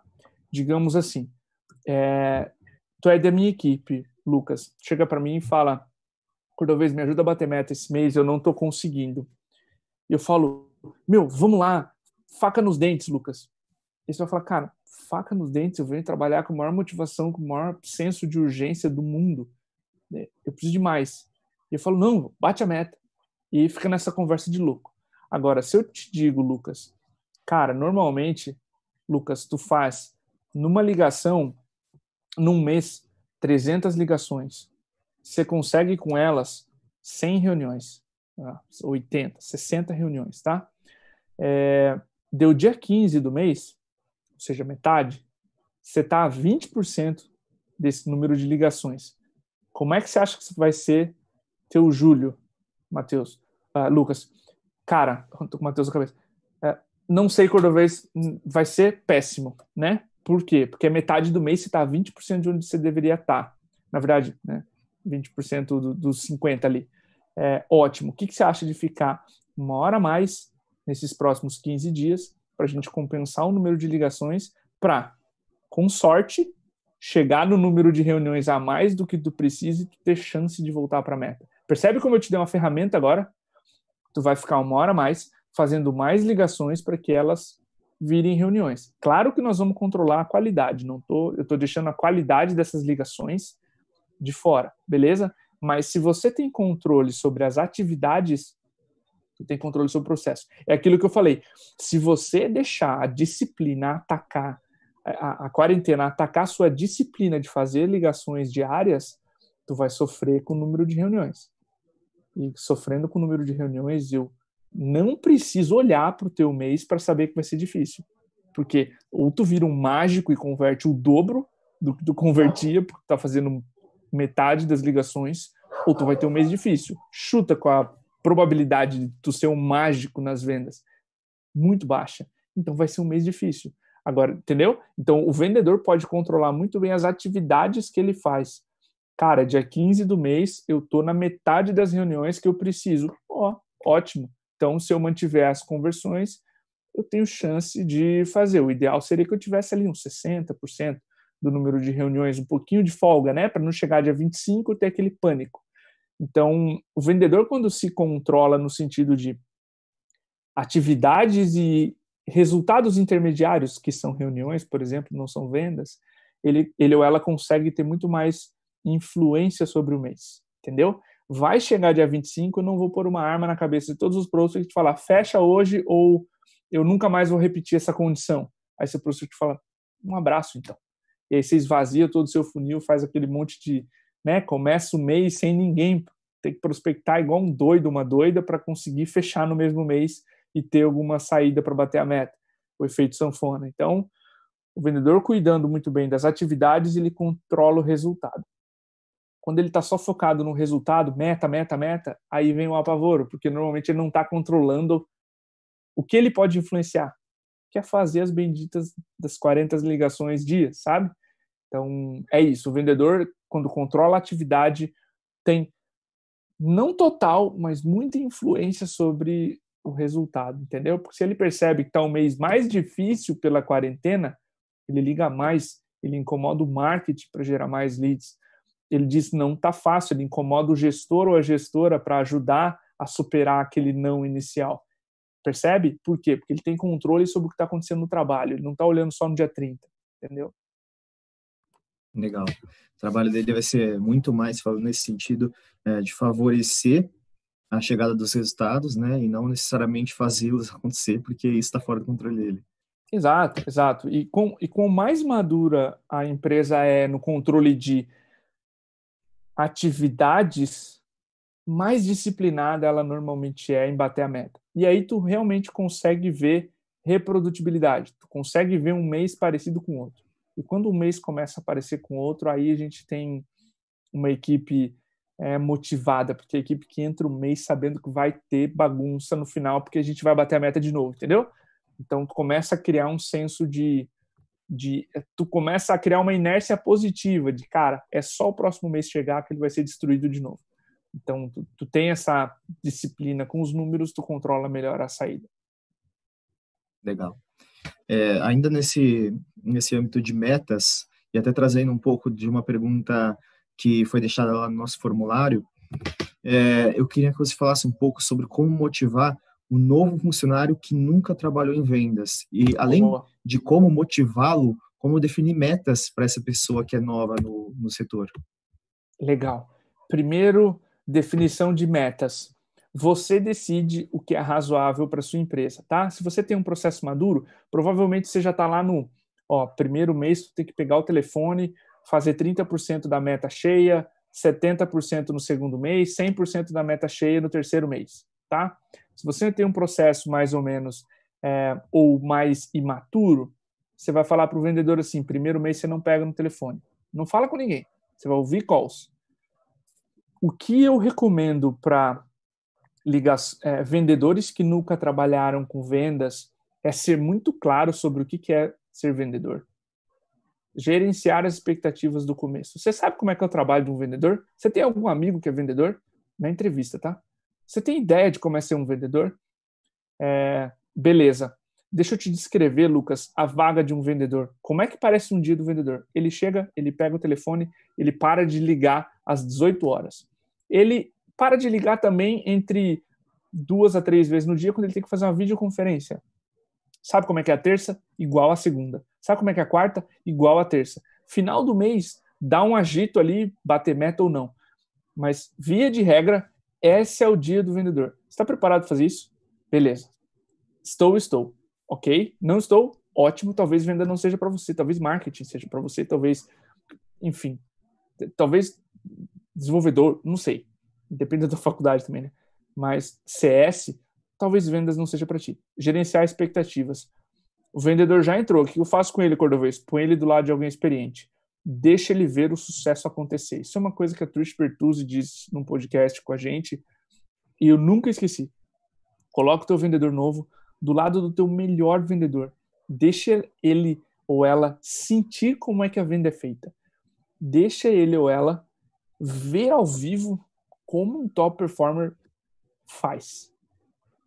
Speaker 2: Digamos assim, é, tu é da minha equipe, Lucas, chega para mim e fala, Cordovez, me ajuda a bater meta esse mês, eu não estou conseguindo. E Eu falo, meu, vamos lá, faca nos dentes, Lucas. E você vai falar, cara, faca nos dentes, eu venho trabalhar com a maior motivação, com o maior senso de urgência do mundo. É, eu preciso de mais. E eu falo, não, bate a meta. E fica nessa conversa de louco. Agora, se eu te digo, Lucas, cara, normalmente, Lucas, tu faz numa ligação, num mês, 300 ligações. Você consegue com elas 100 reuniões, 80, ah, 60 reuniões, tá? É, deu dia 15 do mês, ou seja, metade, você está a 20% desse número de ligações. Como é que você acha que vai ser teu julho, Matheus? Uh, ah, Lucas, cara, tô com o Matheus na cabeça. Uh, não sei cordovez, hum, vai ser péssimo, né? Por quê? Porque é metade do mês você está a 20% de onde você deveria estar. Tá. Na verdade, né? 20% do, dos 50 ali. É, ótimo. O que, que você acha de ficar uma hora mais nesses próximos 15 dias para a gente compensar o número de ligações para, com sorte, chegar no número de reuniões a mais do que tu precisa e ter chance de voltar para a meta. Percebe como eu te dei uma ferramenta agora? Tu vai ficar uma hora a mais fazendo mais ligações para que elas virem reuniões. Claro que nós vamos controlar a qualidade, não tô, eu estou deixando a qualidade dessas ligações de fora, beleza? Mas se você tem controle sobre as atividades tu tem controle sobre o processo. É aquilo que eu falei. Se você deixar a disciplina atacar, a, a quarentena atacar a sua disciplina de fazer ligações diárias, tu vai sofrer com o número de reuniões. E sofrendo com o número de reuniões, eu não preciso olhar para o teu mês para saber que vai ser difícil. Porque ou tu vira um mágico e converte o dobro do que tu convertia, porque tu tá fazendo metade das ligações, ou tu vai ter um mês difícil. Chuta com a probabilidade de tu ser um mágico nas vendas muito baixa. Então vai ser um mês difícil. Agora, entendeu? Então o vendedor pode controlar muito bem as atividades que ele faz. Cara, dia 15 do mês eu tô na metade das reuniões que eu preciso. Ó, oh, ótimo. Então, se eu mantiver as conversões, eu tenho chance de fazer. O ideal seria que eu tivesse ali uns 60% do número de reuniões, um pouquinho de folga, né? Para não chegar dia 25 e ter aquele pânico. Então, o vendedor, quando se controla no sentido de atividades e resultados intermediários, que são reuniões, por exemplo, não são vendas, ele, ele ou ela consegue ter muito mais influência sobre o mês, entendeu? Vai chegar dia 25, eu não vou pôr uma arma na cabeça de todos os prospects e falar, fecha hoje ou eu nunca mais vou repetir essa condição. Aí seu prospect fala, um abraço então. E aí você esvazia todo o seu funil, faz aquele monte de né? Começa o mês sem ninguém, tem que prospectar igual um doido, uma doida, para conseguir fechar no mesmo mês e ter alguma saída para bater a meta, o efeito sanfona. Então, o vendedor cuidando muito bem das atividades, ele controla o resultado. Quando ele está só focado no resultado, meta, meta, meta, aí vem o apavoro, porque normalmente ele não está controlando o que ele pode influenciar, que é fazer as benditas das 40 ligações dia, sabe? Então, é isso. O vendedor, quando controla a atividade, tem não total, mas muita influência sobre o resultado, entendeu? Porque se ele percebe que está um mês mais difícil pela quarentena, ele liga mais, ele incomoda o marketing para gerar mais leads. Ele diz não está fácil, ele incomoda o gestor ou a gestora para ajudar a superar aquele não inicial. Percebe? Por quê? Porque ele tem controle sobre o que está acontecendo no trabalho, ele não está olhando só no dia 30, entendeu?
Speaker 1: Legal. O trabalho dele vai ser muito mais falando nesse sentido é, de favorecer a chegada dos resultados, né, e não necessariamente fazê-los acontecer, porque isso está fora do controle dele.
Speaker 2: Exato, exato. E com e com mais madura a empresa é no controle de atividades, mais disciplinada ela normalmente é em bater a meta. E aí tu realmente consegue ver reprodutibilidade, tu consegue ver um mês parecido com o outro. E quando um mês começa a aparecer com outro, aí a gente tem uma equipe é, motivada, porque a equipe que entra um mês sabendo que vai ter bagunça no final, porque a gente vai bater a meta de novo, entendeu? Então tu começa a criar um senso de, de é, tu começa a criar uma inércia positiva de cara, é só o próximo mês chegar que ele vai ser destruído de novo. Então tu, tu tem essa disciplina com os números, tu controla melhor a saída.
Speaker 1: Legal. É, ainda nesse, nesse âmbito de metas, e até trazendo um pouco de uma pergunta que foi deixada lá no nosso formulário, é, eu queria que você falasse um pouco sobre como motivar o novo funcionário que nunca trabalhou em vendas. E além Boa. de como motivá-lo, como definir metas para essa pessoa que é nova no, no setor. Legal. Primeiro, definição de metas
Speaker 2: você decide o que é razoável para sua empresa, tá? Se você tem um processo maduro, provavelmente você já está lá no ó, primeiro mês, você tem que pegar o telefone, fazer 30% da meta cheia, 70% no segundo mês, 100% da meta cheia no terceiro mês, tá? Se você tem um processo mais ou menos é, ou mais imaturo, você vai falar para o vendedor assim: primeiro mês você não pega no telefone, não fala com ninguém, você vai ouvir calls. O que eu recomendo para ligações, é, vendedores que nunca trabalharam com vendas é ser muito claro sobre o que, que é ser vendedor. Gerenciar as expectativas do começo. Você sabe como é que é o trabalho de um vendedor? Você tem algum amigo que é vendedor? Na entrevista, tá? Você tem ideia de como é ser um vendedor? É, beleza. Deixa eu te descrever, Lucas, a vaga de um vendedor. Como é que parece um dia do vendedor? Ele chega, ele pega o telefone, ele para de ligar às 18 horas. Ele para de ligar também entre duas a três vezes no dia quando ele tem que fazer uma videoconferência. Sabe como é que é a terça? Igual a segunda. Sabe como é que é a quarta? Igual a terça. Final do mês, dá um agito ali, bater meta ou não. Mas, via de regra, esse é o dia do vendedor. Está preparado para fazer isso? Beleza. Estou, estou. Ok? Não estou? Ótimo. Talvez venda não seja para você. Talvez marketing seja para você. Talvez, enfim. Talvez desenvolvedor. Não sei depende da faculdade também, né? Mas CS, talvez vendas não seja para ti. Gerenciar expectativas. O vendedor já entrou. O que eu faço com ele, Cordovez? Põe ele do lado de alguém experiente. Deixa ele ver o sucesso acontecer. Isso é uma coisa que a Trish Bertuzzi diz num podcast com a gente e eu nunca esqueci. Coloca o teu vendedor novo do lado do teu melhor vendedor. Deixa ele ou ela sentir como é que a venda é feita. Deixa ele ou ela ver ao vivo como um top performer faz.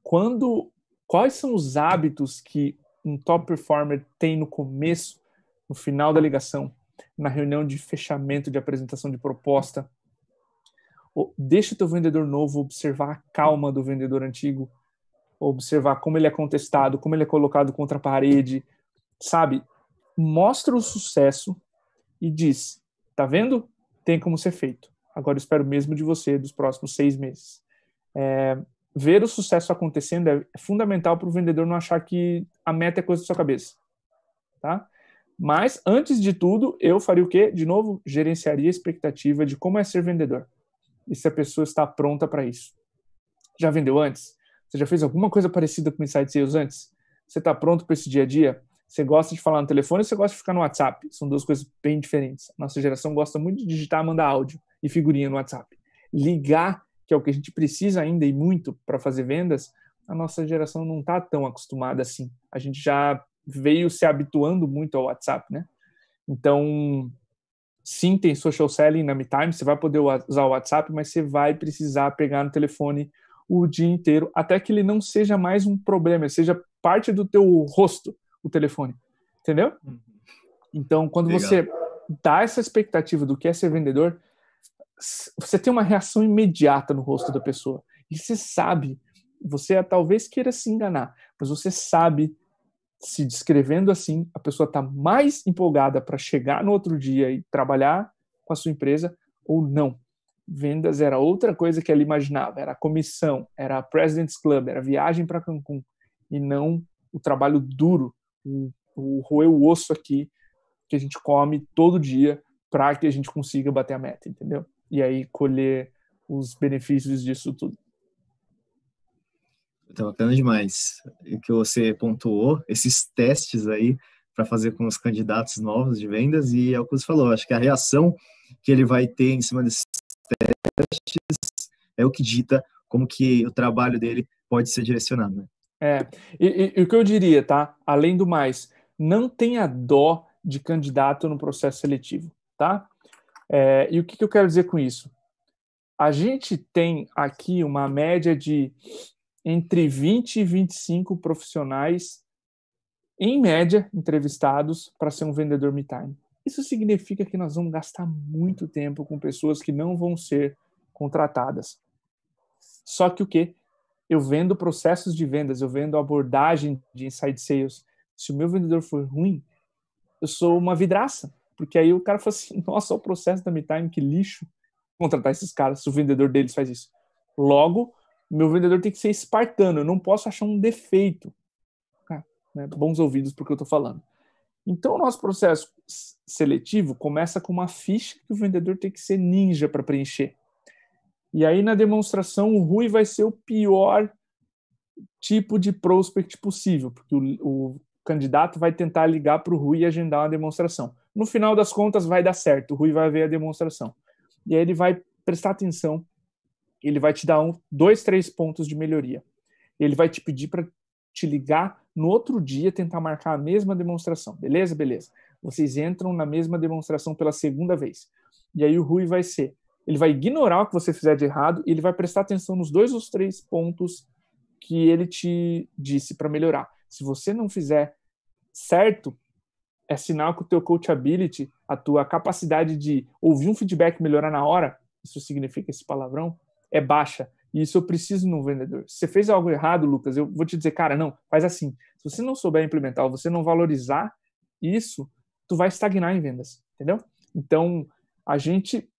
Speaker 2: Quando, quais são os hábitos que um top performer tem no começo, no final da ligação, na reunião de fechamento de apresentação de proposta? Deixa o teu vendedor novo observar a calma do vendedor antigo, observar como ele é contestado, como ele é colocado contra a parede, sabe? Mostra o sucesso e diz: tá vendo? Tem como ser feito. Agora eu espero mesmo de você dos próximos seis meses. É, ver o sucesso acontecendo é fundamental para o vendedor não achar que a meta é coisa da sua cabeça, tá? Mas antes de tudo, eu faria o quê? De novo, gerenciaria a expectativa de como é ser vendedor e se a pessoa está pronta para isso. Já vendeu antes? Você já fez alguma coisa parecida com Insight Sales antes? Você está pronto para esse dia a dia? Você gosta de falar no telefone ou você gosta de ficar no WhatsApp? São duas coisas bem diferentes. Nossa geração gosta muito de digitar, mandar áudio e figurinha no WhatsApp. Ligar, que é o que a gente precisa ainda e muito para fazer vendas, a nossa geração não está tão acostumada assim. A gente já veio se habituando muito ao WhatsApp, né? Então, sim, tem social selling na MeTime, você vai poder usar o WhatsApp, mas você vai precisar pegar no telefone o dia inteiro, até que ele não seja mais um problema, seja parte do teu rosto o telefone. Entendeu? Uhum. Então, quando Legal. você dá essa expectativa do que é ser vendedor, você tem uma reação imediata no rosto da pessoa. E você sabe, você talvez queira se enganar, mas você sabe, se descrevendo assim, a pessoa está mais empolgada para chegar no outro dia e trabalhar com a sua empresa ou não. Vendas era outra coisa que ela imaginava, era a comissão, era a President's Club, era a viagem para Cancún e não o trabalho duro o roer o osso aqui que a gente come todo dia para que a gente consiga bater a meta, entendeu? E aí colher os benefícios disso tudo.
Speaker 1: Tá bacana demais. O que você pontuou, esses testes aí para fazer com os candidatos novos de vendas e é o que você falou, acho que a reação que ele vai ter em cima desses testes é o que dita como que o trabalho dele pode ser direcionado. Né?
Speaker 2: É, e, e, e o que eu diria, tá? Além do mais, não tenha dó de candidato no processo seletivo, tá? É, e o que, que eu quero dizer com isso? A gente tem aqui uma média de entre 20 e 25 profissionais, em média, entrevistados para ser um vendedor me-time. Isso significa que nós vamos gastar muito tempo com pessoas que não vão ser contratadas. Só que o quê? eu vendo processos de vendas, eu vendo abordagem de inside sales. Se o meu vendedor for ruim, eu sou uma vidraça. Porque aí o cara fala assim, nossa, o processo da MeTime, que lixo contratar esses caras se o vendedor deles faz isso. Logo, meu vendedor tem que ser espartano, eu não posso achar um defeito. Ah, né? Bons ouvidos porque eu estou falando. Então, o nosso processo seletivo começa com uma ficha que o vendedor tem que ser ninja para preencher. E aí, na demonstração, o Rui vai ser o pior tipo de prospect possível, porque o, o candidato vai tentar ligar para o Rui e agendar uma demonstração. No final das contas, vai dar certo, o Rui vai ver a demonstração. E aí ele vai prestar atenção, ele vai te dar um, dois, três pontos de melhoria. Ele vai te pedir para te ligar no outro dia, tentar marcar a mesma demonstração. Beleza? Beleza. Vocês entram na mesma demonstração pela segunda vez. E aí o Rui vai ser ele vai ignorar o que você fizer de errado e ele vai prestar atenção nos dois ou três pontos que ele te disse para melhorar. Se você não fizer certo, é sinal que o teu coachability, a tua capacidade de ouvir um feedback e melhorar na hora, isso significa esse palavrão, é baixa. E isso eu preciso no vendedor. Se você fez algo errado, Lucas, eu vou te dizer, cara, não, faz assim. Se você não souber implementar, ou você não valorizar isso, tu vai estagnar em vendas, entendeu? Então, a gente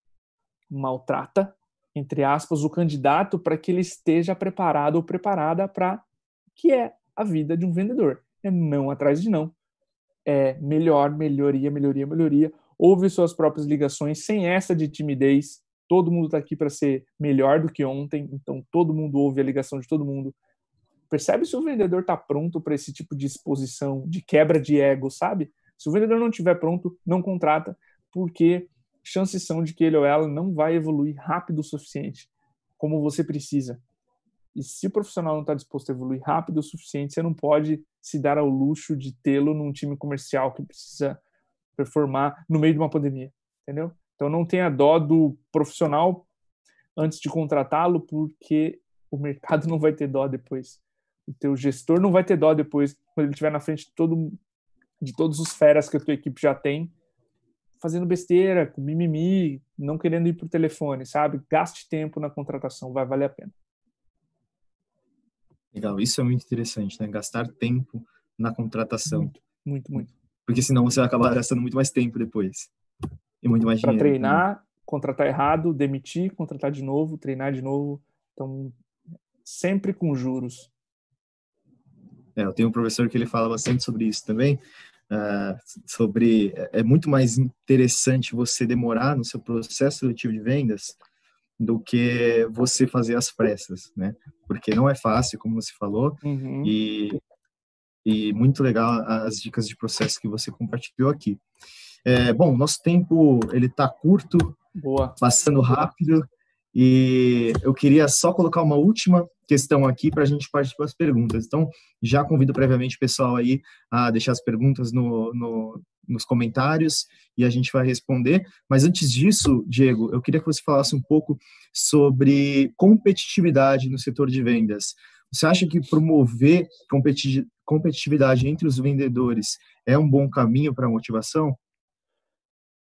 Speaker 2: maltrata, entre aspas, o candidato para que ele esteja preparado ou preparada para que é a vida de um vendedor. É não atrás de não. É melhor, melhoria, melhoria, melhoria. Ouve suas próprias ligações sem essa de timidez. Todo mundo está aqui para ser melhor do que ontem, então todo mundo ouve a ligação de todo mundo. Percebe se o vendedor está pronto para esse tipo de exposição, de quebra de ego, sabe? Se o vendedor não estiver pronto, não contrata, porque chances são de que ele ou ela não vai evoluir rápido o suficiente, como você precisa. E se o profissional não está disposto a evoluir rápido o suficiente, você não pode se dar ao luxo de tê-lo num time comercial que precisa performar no meio de uma pandemia, entendeu? Então não tenha dó do profissional antes de contratá-lo, porque o mercado não vai ter dó depois. O teu gestor não vai ter dó depois quando ele estiver na frente de, todo, de todos os feras que a tua equipe já tem fazendo besteira, com mimimi, não querendo ir para o telefone, sabe? Gaste tempo na contratação, vai valer a pena.
Speaker 1: Legal, isso é muito interessante, né? Gastar tempo na contratação. Muito, muito, muito. Porque senão você vai acabar gastando muito mais tempo depois. E muito mais dinheiro. Para treinar, né?
Speaker 2: contratar errado, demitir, contratar de novo, treinar de novo. Então, sempre com juros.
Speaker 1: É, eu tenho um professor que ele fala bastante sobre isso também, Uh, sobre é, é muito mais interessante você demorar no seu processo seletivo de vendas do que você fazer as pressas, né? Porque não é fácil, como você falou, uhum. e, e muito legal as dicas de processo que você compartilhou aqui. É, bom, nosso tempo ele está curto, Boa. passando rápido. E eu queria só colocar uma última questão aqui para a gente partir para as perguntas. Então, já convido previamente o pessoal aí a deixar as perguntas no, no, nos comentários e a gente vai responder. Mas antes disso, Diego, eu queria que você falasse um pouco sobre competitividade no setor de vendas. Você acha que promover competi competitividade entre os vendedores é um bom caminho para a motivação?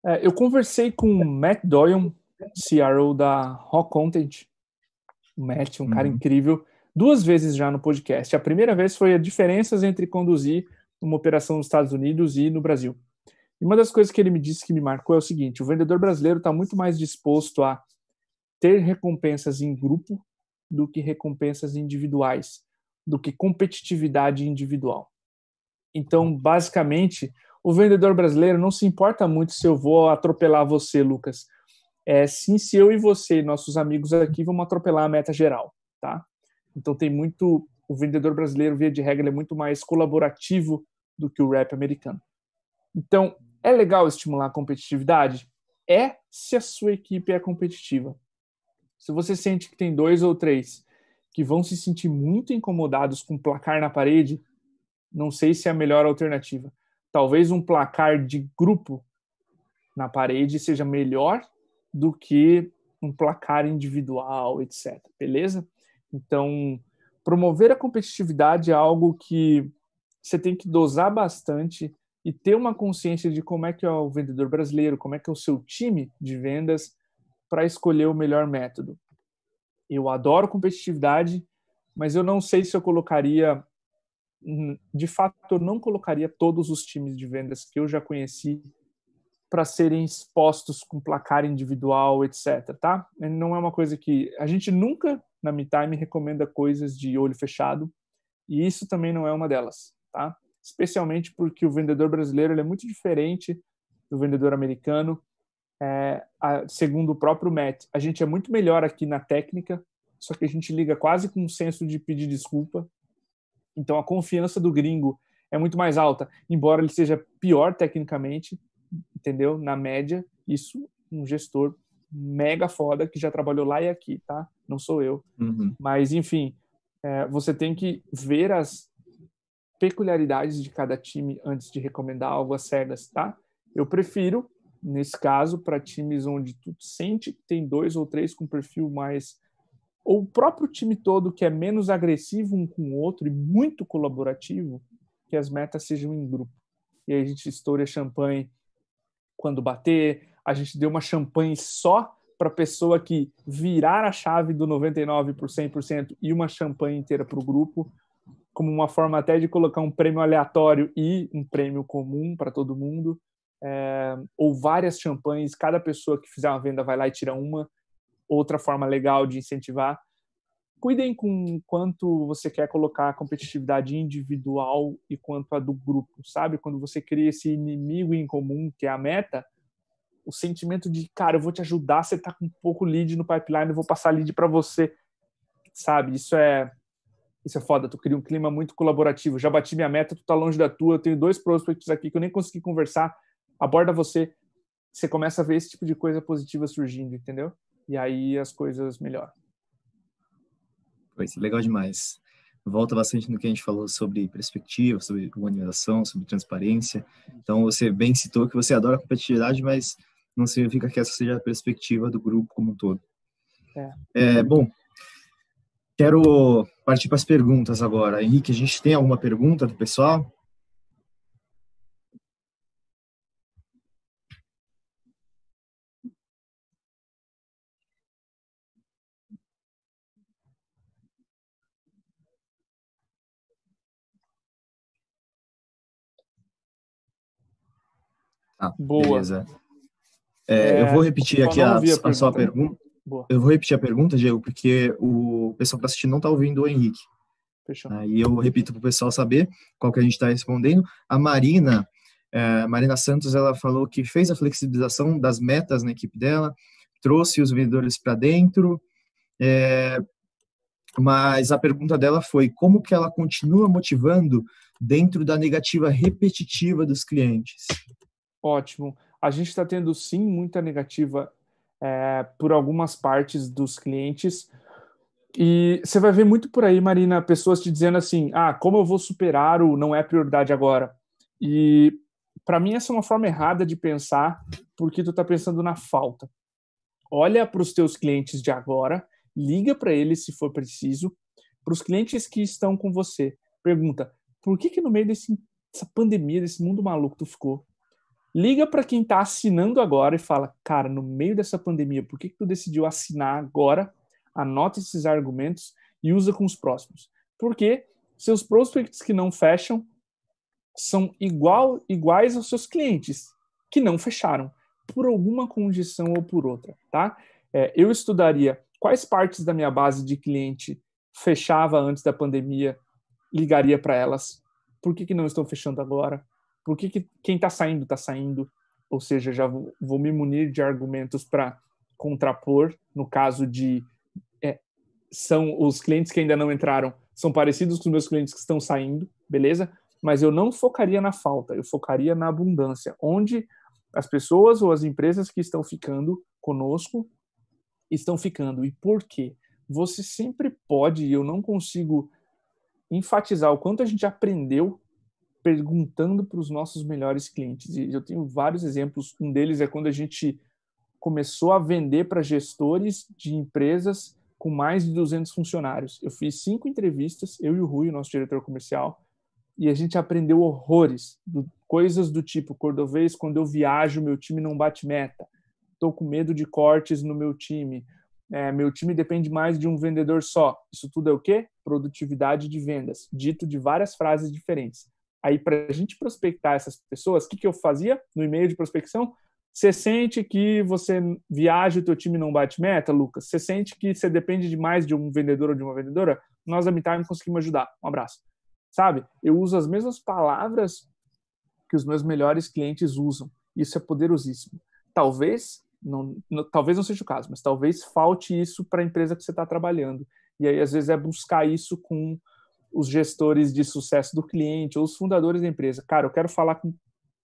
Speaker 1: É, eu conversei com o Matt
Speaker 2: CRO da Rock Content, o Matt, um uhum. cara incrível, duas vezes já no podcast. A primeira vez foi a diferenças entre conduzir uma operação nos Estados Unidos e no Brasil. E uma das coisas que ele me disse que me marcou é o seguinte: o vendedor brasileiro está muito mais disposto a ter recompensas em grupo do que recompensas individuais, do que competitividade individual. Então, basicamente, o vendedor brasileiro não se importa muito se eu vou atropelar você, Lucas é sim se eu e você, nossos amigos aqui, vamos atropelar a meta geral, tá? Então tem muito, o vendedor brasileiro, via de regra, é muito mais colaborativo do que o rap americano. Então, é legal estimular a competitividade? É se a sua equipe é competitiva. Se você sente que tem dois ou três que vão se sentir muito incomodados com um placar na parede, não sei se é a melhor alternativa. Talvez um placar de grupo na parede seja melhor do que um placar individual, etc. Beleza? Então, promover a competitividade é algo que você tem que dosar bastante e ter uma consciência de como é que é o vendedor brasileiro, como é que é o seu time de vendas para escolher o melhor método. Eu adoro competitividade, mas eu não sei se eu colocaria hum, de fato eu não colocaria todos os times de vendas que eu já conheci para serem expostos com placar individual, etc. Tá? É, não é uma coisa que a gente nunca na MeTime recomenda coisas de olho fechado e isso também não é uma delas, tá? Especialmente porque o vendedor brasileiro é muito diferente do vendedor americano. É, a, segundo o próprio Matt, a gente é muito melhor aqui na técnica, só que a gente liga quase com um senso de pedir desculpa. Então a confiança do gringo é muito mais alta, embora ele seja pior tecnicamente entendeu? Na média, isso um gestor mega foda que já trabalhou lá e aqui, tá? Não sou eu. Uhum. Mas, enfim, é, você tem que ver as peculiaridades de cada time antes de recomendar algo a cegas, tá? Eu prefiro, nesse caso, para times onde tu sente que tem dois ou três com perfil mais. Ou o próprio time todo que é menos agressivo um com o outro e muito colaborativo, que as metas sejam em grupo. E aí a gente estoura champanhe quando bater, a gente deu uma champanhe só para a pessoa que virar a chave do 99 por 100% e uma champanhe inteira para o grupo, como uma forma até de colocar um prêmio aleatório e um prêmio comum para todo mundo, é, ou várias champanhes, cada pessoa que fizer uma venda vai lá e tira uma. Outra forma legal de incentivar cuidem com quanto você quer colocar a competitividade individual e quanto a do grupo, sabe? Quando você cria esse inimigo em comum, que é a meta, o sentimento de, cara, eu vou te ajudar, você tá com pouco lead no pipeline, eu vou passar lead para você, sabe? Isso é isso é foda, tu cria um clima muito colaborativo. Já bati minha meta, tu tá longe da tua, eu tenho dois prospects aqui que eu nem consegui conversar, aborda você, você começa a ver esse tipo de coisa positiva surgindo, entendeu? E aí as coisas melhoram
Speaker 1: legal demais. Volta bastante no que a gente falou sobre perspectiva, sobre humanização, sobre transparência. Então, você bem citou que você adora competitividade, mas não significa que essa seja a perspectiva do grupo como um todo. É. é bom, quero partir para as perguntas agora. Henrique, a gente tem alguma pergunta do pessoal? Ah, Boa. Beleza. É, é, eu vou repetir aqui a, a, a sua pergunta. Boa. Eu vou repetir a pergunta, Diego, porque o pessoal que está assistindo não está ouvindo o Henrique. Fechou. E eu repito para o pessoal saber qual que a gente está respondendo. A Marina, é, Marina Santos, ela falou que fez a flexibilização das metas na equipe dela, trouxe os vendedores para dentro, é, mas a pergunta dela foi como que ela continua motivando dentro da negativa repetitiva dos clientes.
Speaker 2: Ótimo. A gente está tendo sim muita negativa é, por algumas partes dos clientes. E você vai ver muito por aí, Marina, pessoas te dizendo assim: ah, como eu vou superar o não é prioridade agora? E para mim essa é uma forma errada de pensar, porque tu está pensando na falta. Olha para os teus clientes de agora, liga para eles se for preciso, para os clientes que estão com você, pergunta: por que que no meio dessa pandemia, desse mundo maluco, tu ficou? Liga para quem está assinando agora e fala, cara, no meio dessa pandemia, por que, que tu decidiu assinar agora? Anota esses argumentos e usa com os próximos. Porque seus prospects que não fecham são igual iguais aos seus clientes que não fecharam por alguma condição ou por outra, tá? É, eu estudaria quais partes da minha base de cliente fechava antes da pandemia, ligaria para elas, por que, que não estão fechando agora, por que, que quem está saindo está saindo? Ou seja, já vou, vou me munir de argumentos para contrapor no caso de é, são os clientes que ainda não entraram são parecidos com os meus clientes que estão saindo, beleza? Mas eu não focaria na falta, eu focaria na abundância, onde as pessoas ou as empresas que estão ficando conosco estão ficando e por quê? Você sempre pode, e eu não consigo enfatizar o quanto a gente aprendeu perguntando para os nossos melhores clientes. E eu tenho vários exemplos. Um deles é quando a gente começou a vender para gestores de empresas com mais de 200 funcionários. Eu fiz cinco entrevistas, eu e o Rui, nosso diretor comercial, e a gente aprendeu horrores, do, coisas do tipo, Cordovez, quando eu viajo, meu time não bate meta, estou com medo de cortes no meu time, é, meu time depende mais de um vendedor só. Isso tudo é o quê? Produtividade de vendas, dito de várias frases diferentes. Aí, para a gente prospectar essas pessoas, o que, que eu fazia no e-mail de prospecção? Você sente que você viaja e o teu time não bate meta, Lucas? Você sente que você depende demais de um vendedor ou de uma vendedora? Nós da MeTime conseguimos ajudar. Um abraço. Sabe? Eu uso as mesmas palavras que os meus melhores clientes usam. Isso é poderosíssimo. Talvez não, não talvez não seja o caso, mas talvez falte isso para a empresa que você está trabalhando. E aí, às vezes, é buscar isso com os gestores de sucesso do cliente ou os fundadores da empresa. Cara, eu quero falar com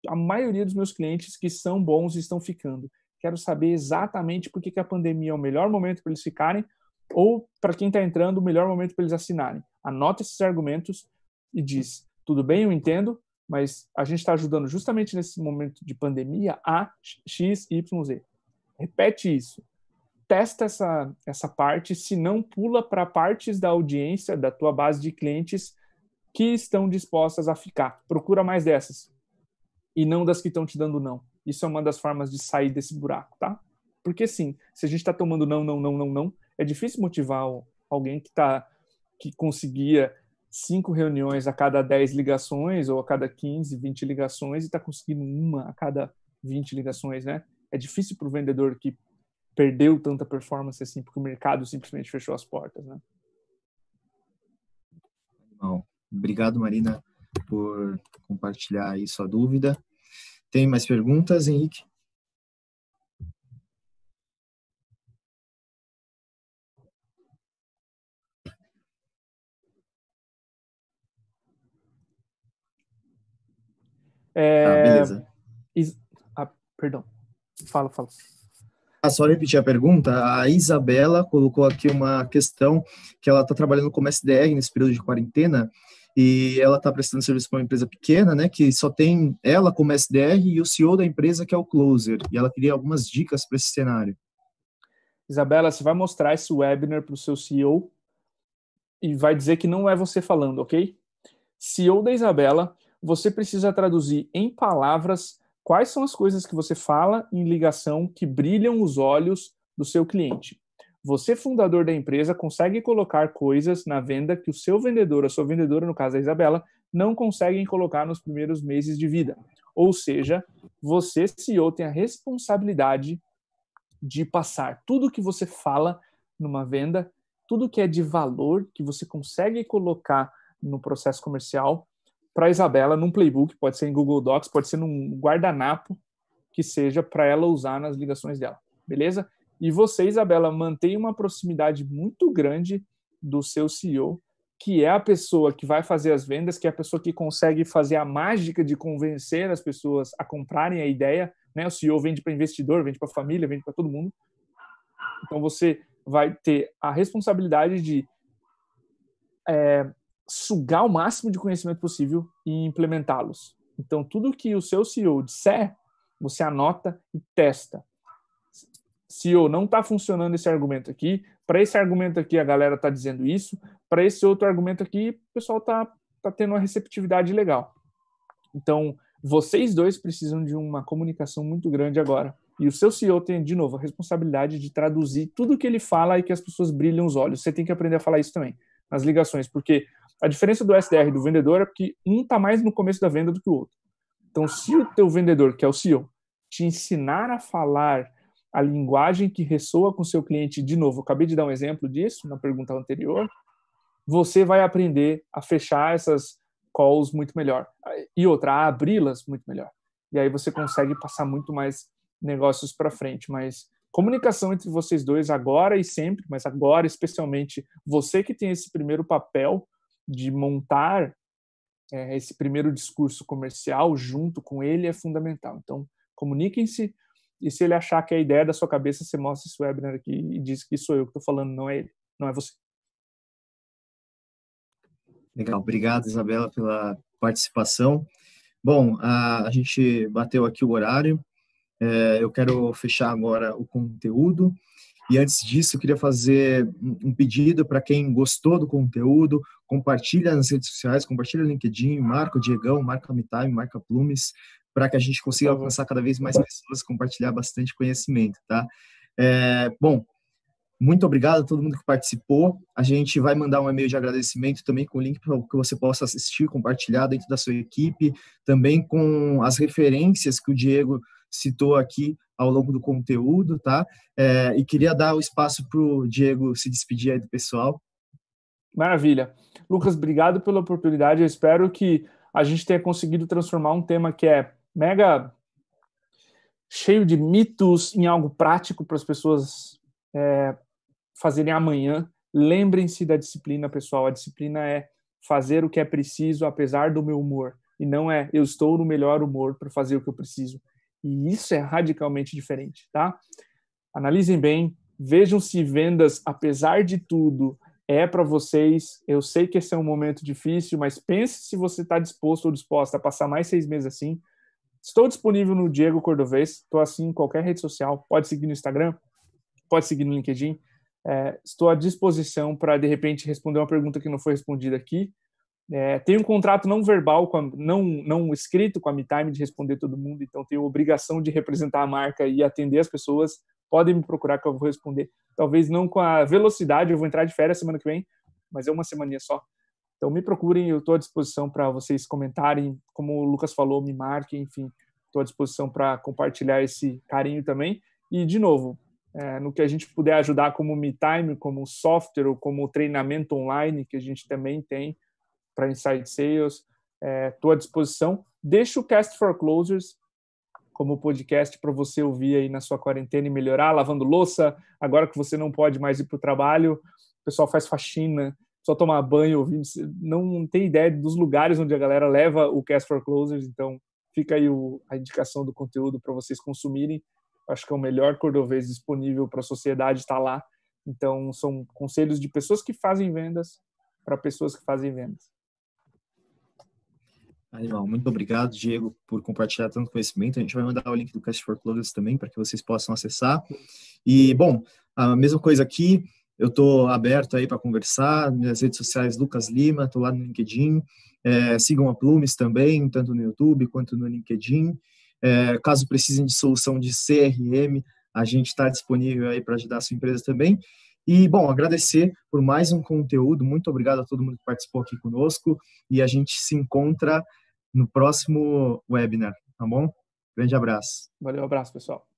Speaker 2: a maioria dos meus clientes que são bons e estão ficando. Quero saber exatamente por que, que a pandemia é o melhor momento para eles ficarem ou, para quem está entrando, o melhor momento para eles assinarem. Anota esses argumentos e diz: tudo bem, eu entendo, mas a gente está ajudando justamente nesse momento de pandemia a X, Y, Z. Repete isso testa essa, essa parte, se não pula para partes da audiência, da tua base de clientes que estão dispostas a ficar. Procura mais dessas e não das que estão te dando não. Isso é uma das formas de sair desse buraco, tá? Porque sim, se a gente está tomando não, não, não, não, não, é difícil motivar alguém que tá que conseguia cinco reuniões a cada 10 ligações ou a cada 15, 20 ligações e está conseguindo uma a cada 20 ligações, né? É difícil para o vendedor que perdeu tanta performance assim, porque o mercado simplesmente fechou as portas, né?
Speaker 1: Bom, obrigado, Marina, por compartilhar aí sua dúvida. Tem mais perguntas, Henrique? É...
Speaker 2: Ah, beleza. Ah, perdão. Fala, fala.
Speaker 1: Ah, só repetir a pergunta, a Isabela colocou aqui uma questão que ela está trabalhando como SDR nesse período de quarentena e ela está prestando serviço para uma empresa pequena, né, que só tem ela como SDR e o CEO da empresa que é o Closer, e ela queria algumas dicas para esse cenário.
Speaker 2: Isabela, você vai mostrar esse webinar para o seu CEO e vai dizer que não é você falando, ok? CEO da Isabela, você precisa traduzir em palavras Quais são as coisas que você fala em ligação que brilham os olhos do seu cliente? Você, fundador da empresa, consegue colocar coisas na venda que o seu vendedor, a sua vendedora, no caso a Isabela, não conseguem colocar nos primeiros meses de vida. Ou seja, você, CEO, tem a responsabilidade de passar tudo que você fala numa venda, tudo que é de valor que você consegue colocar no processo comercial para a Isabela num playbook, pode ser em Google Docs, pode ser num guardanapo que seja para ela usar nas ligações dela, beleza? E você, Isabela, mantém uma proximidade muito grande do seu CEO, que é a pessoa que vai fazer as vendas, que é a pessoa que consegue fazer a mágica de convencer as pessoas a comprarem a ideia. Né? O CEO vende para investidor, vende para família, vende para todo mundo. Então você vai ter a responsabilidade de é, sugar o máximo de conhecimento possível e implementá-los. Então, tudo que o seu CEO disser, você anota e testa. CEO, não está funcionando esse argumento aqui. Para esse argumento aqui, a galera está dizendo isso. Para esse outro argumento aqui, o pessoal está tá tendo uma receptividade legal. Então, vocês dois precisam de uma comunicação muito grande agora. E o seu CEO tem, de novo, a responsabilidade de traduzir tudo que ele fala e que as pessoas brilham os olhos. Você tem que aprender a falar isso também nas ligações, porque a diferença do SDR do vendedor é que um está mais no começo da venda do que o outro. Então, se o teu vendedor, que é o CEO, te ensinar a falar a linguagem que ressoa com o seu cliente, de novo, acabei de dar um exemplo disso na pergunta anterior, você vai aprender a fechar essas calls muito melhor. E outra, a abri-las muito melhor. E aí você consegue passar muito mais negócios para frente. Mas comunicação entre vocês dois agora e sempre, mas agora especialmente você que tem esse primeiro papel de montar é, esse primeiro discurso comercial junto com ele é fundamental. Então, comuniquem-se e se ele achar que é a ideia da sua cabeça, você mostra esse webinar aqui e diz que sou eu que estou falando, não é ele, não é você.
Speaker 1: Legal, obrigado Isabela pela participação. Bom, a, a gente bateu aqui o horário. É, eu quero fechar agora o conteúdo. E antes disso, eu queria fazer um pedido para quem gostou do conteúdo, compartilha nas redes sociais, compartilha no LinkedIn, marca o Diegão, marca a MeTime, marca Plumes, para que a gente consiga alcançar cada vez mais pessoas, compartilhar bastante conhecimento, tá? É, bom, muito obrigado a todo mundo que participou. A gente vai mandar um e-mail de agradecimento também com o link para que você possa assistir, compartilhar dentro da sua equipe, também com as referências que o Diego citou aqui ao longo do conteúdo, tá? É, e queria dar o espaço para o Diego se despedir aí do pessoal. Maravilha.
Speaker 2: Lucas, obrigado pela oportunidade. Eu espero que a gente tenha conseguido transformar um tema que é mega cheio de mitos em algo prático para as pessoas é, fazerem amanhã. Lembrem-se da disciplina, pessoal. A disciplina é fazer o que é preciso apesar do meu humor. E não é eu estou no melhor humor para fazer o que eu preciso. E isso é radicalmente diferente, tá? Analisem bem, vejam se vendas, apesar de tudo, é para vocês. Eu sei que esse é um momento difícil, mas pense se você está disposto ou disposta a passar mais seis meses assim. Estou disponível no Diego Cordovez, estou assim em qualquer rede social, pode seguir no Instagram, pode seguir no LinkedIn. É, estou à disposição para, de repente, responder uma pergunta que não foi respondida aqui, é, tem um contrato não verbal, a, não, não escrito com a MeTime de responder todo mundo, então tenho obrigação de representar a marca e atender as pessoas. Podem me procurar que eu vou responder. Talvez não com a velocidade, eu vou entrar de férias semana que vem, mas é uma semaninha só. Então me procurem, eu estou à disposição para vocês comentarem, como o Lucas falou, me marquem, enfim, estou à disposição para compartilhar esse carinho também. E, de novo, é, no que a gente puder ajudar como MeTime, como software ou como treinamento online, que a gente também tem, para Inside Sales, estou é, à disposição. Deixa o Cast for Closers como podcast para você ouvir aí na sua quarentena e melhorar, lavando louça, agora que você não pode mais ir para o trabalho, o pessoal faz faxina, só tomar banho, ouvindo, não tem ideia dos lugares onde a galera leva o Cast for Closers, então fica aí o, a indicação do conteúdo para vocês consumirem. Acho que é o melhor cordovês disponível para a sociedade está lá. Então, são conselhos de pessoas que fazem vendas para pessoas
Speaker 1: que fazem vendas. Animal, muito obrigado, Diego, por compartilhar tanto conhecimento. A gente vai mandar o link do Cash for Clovers também para que vocês possam acessar. E, bom, a mesma coisa aqui, eu estou aberto aí para conversar. Minhas redes sociais, Lucas Lima, estou lá no LinkedIn. É, sigam a Plumes também, tanto no YouTube quanto no LinkedIn. É, caso precisem de solução de CRM, a gente está disponível aí para ajudar a sua empresa também. E, bom, agradecer por mais um conteúdo. Muito obrigado a todo mundo que participou aqui conosco. E a gente se encontra no próximo webinar, tá bom? Grande abraço. Valeu, abraço, pessoal.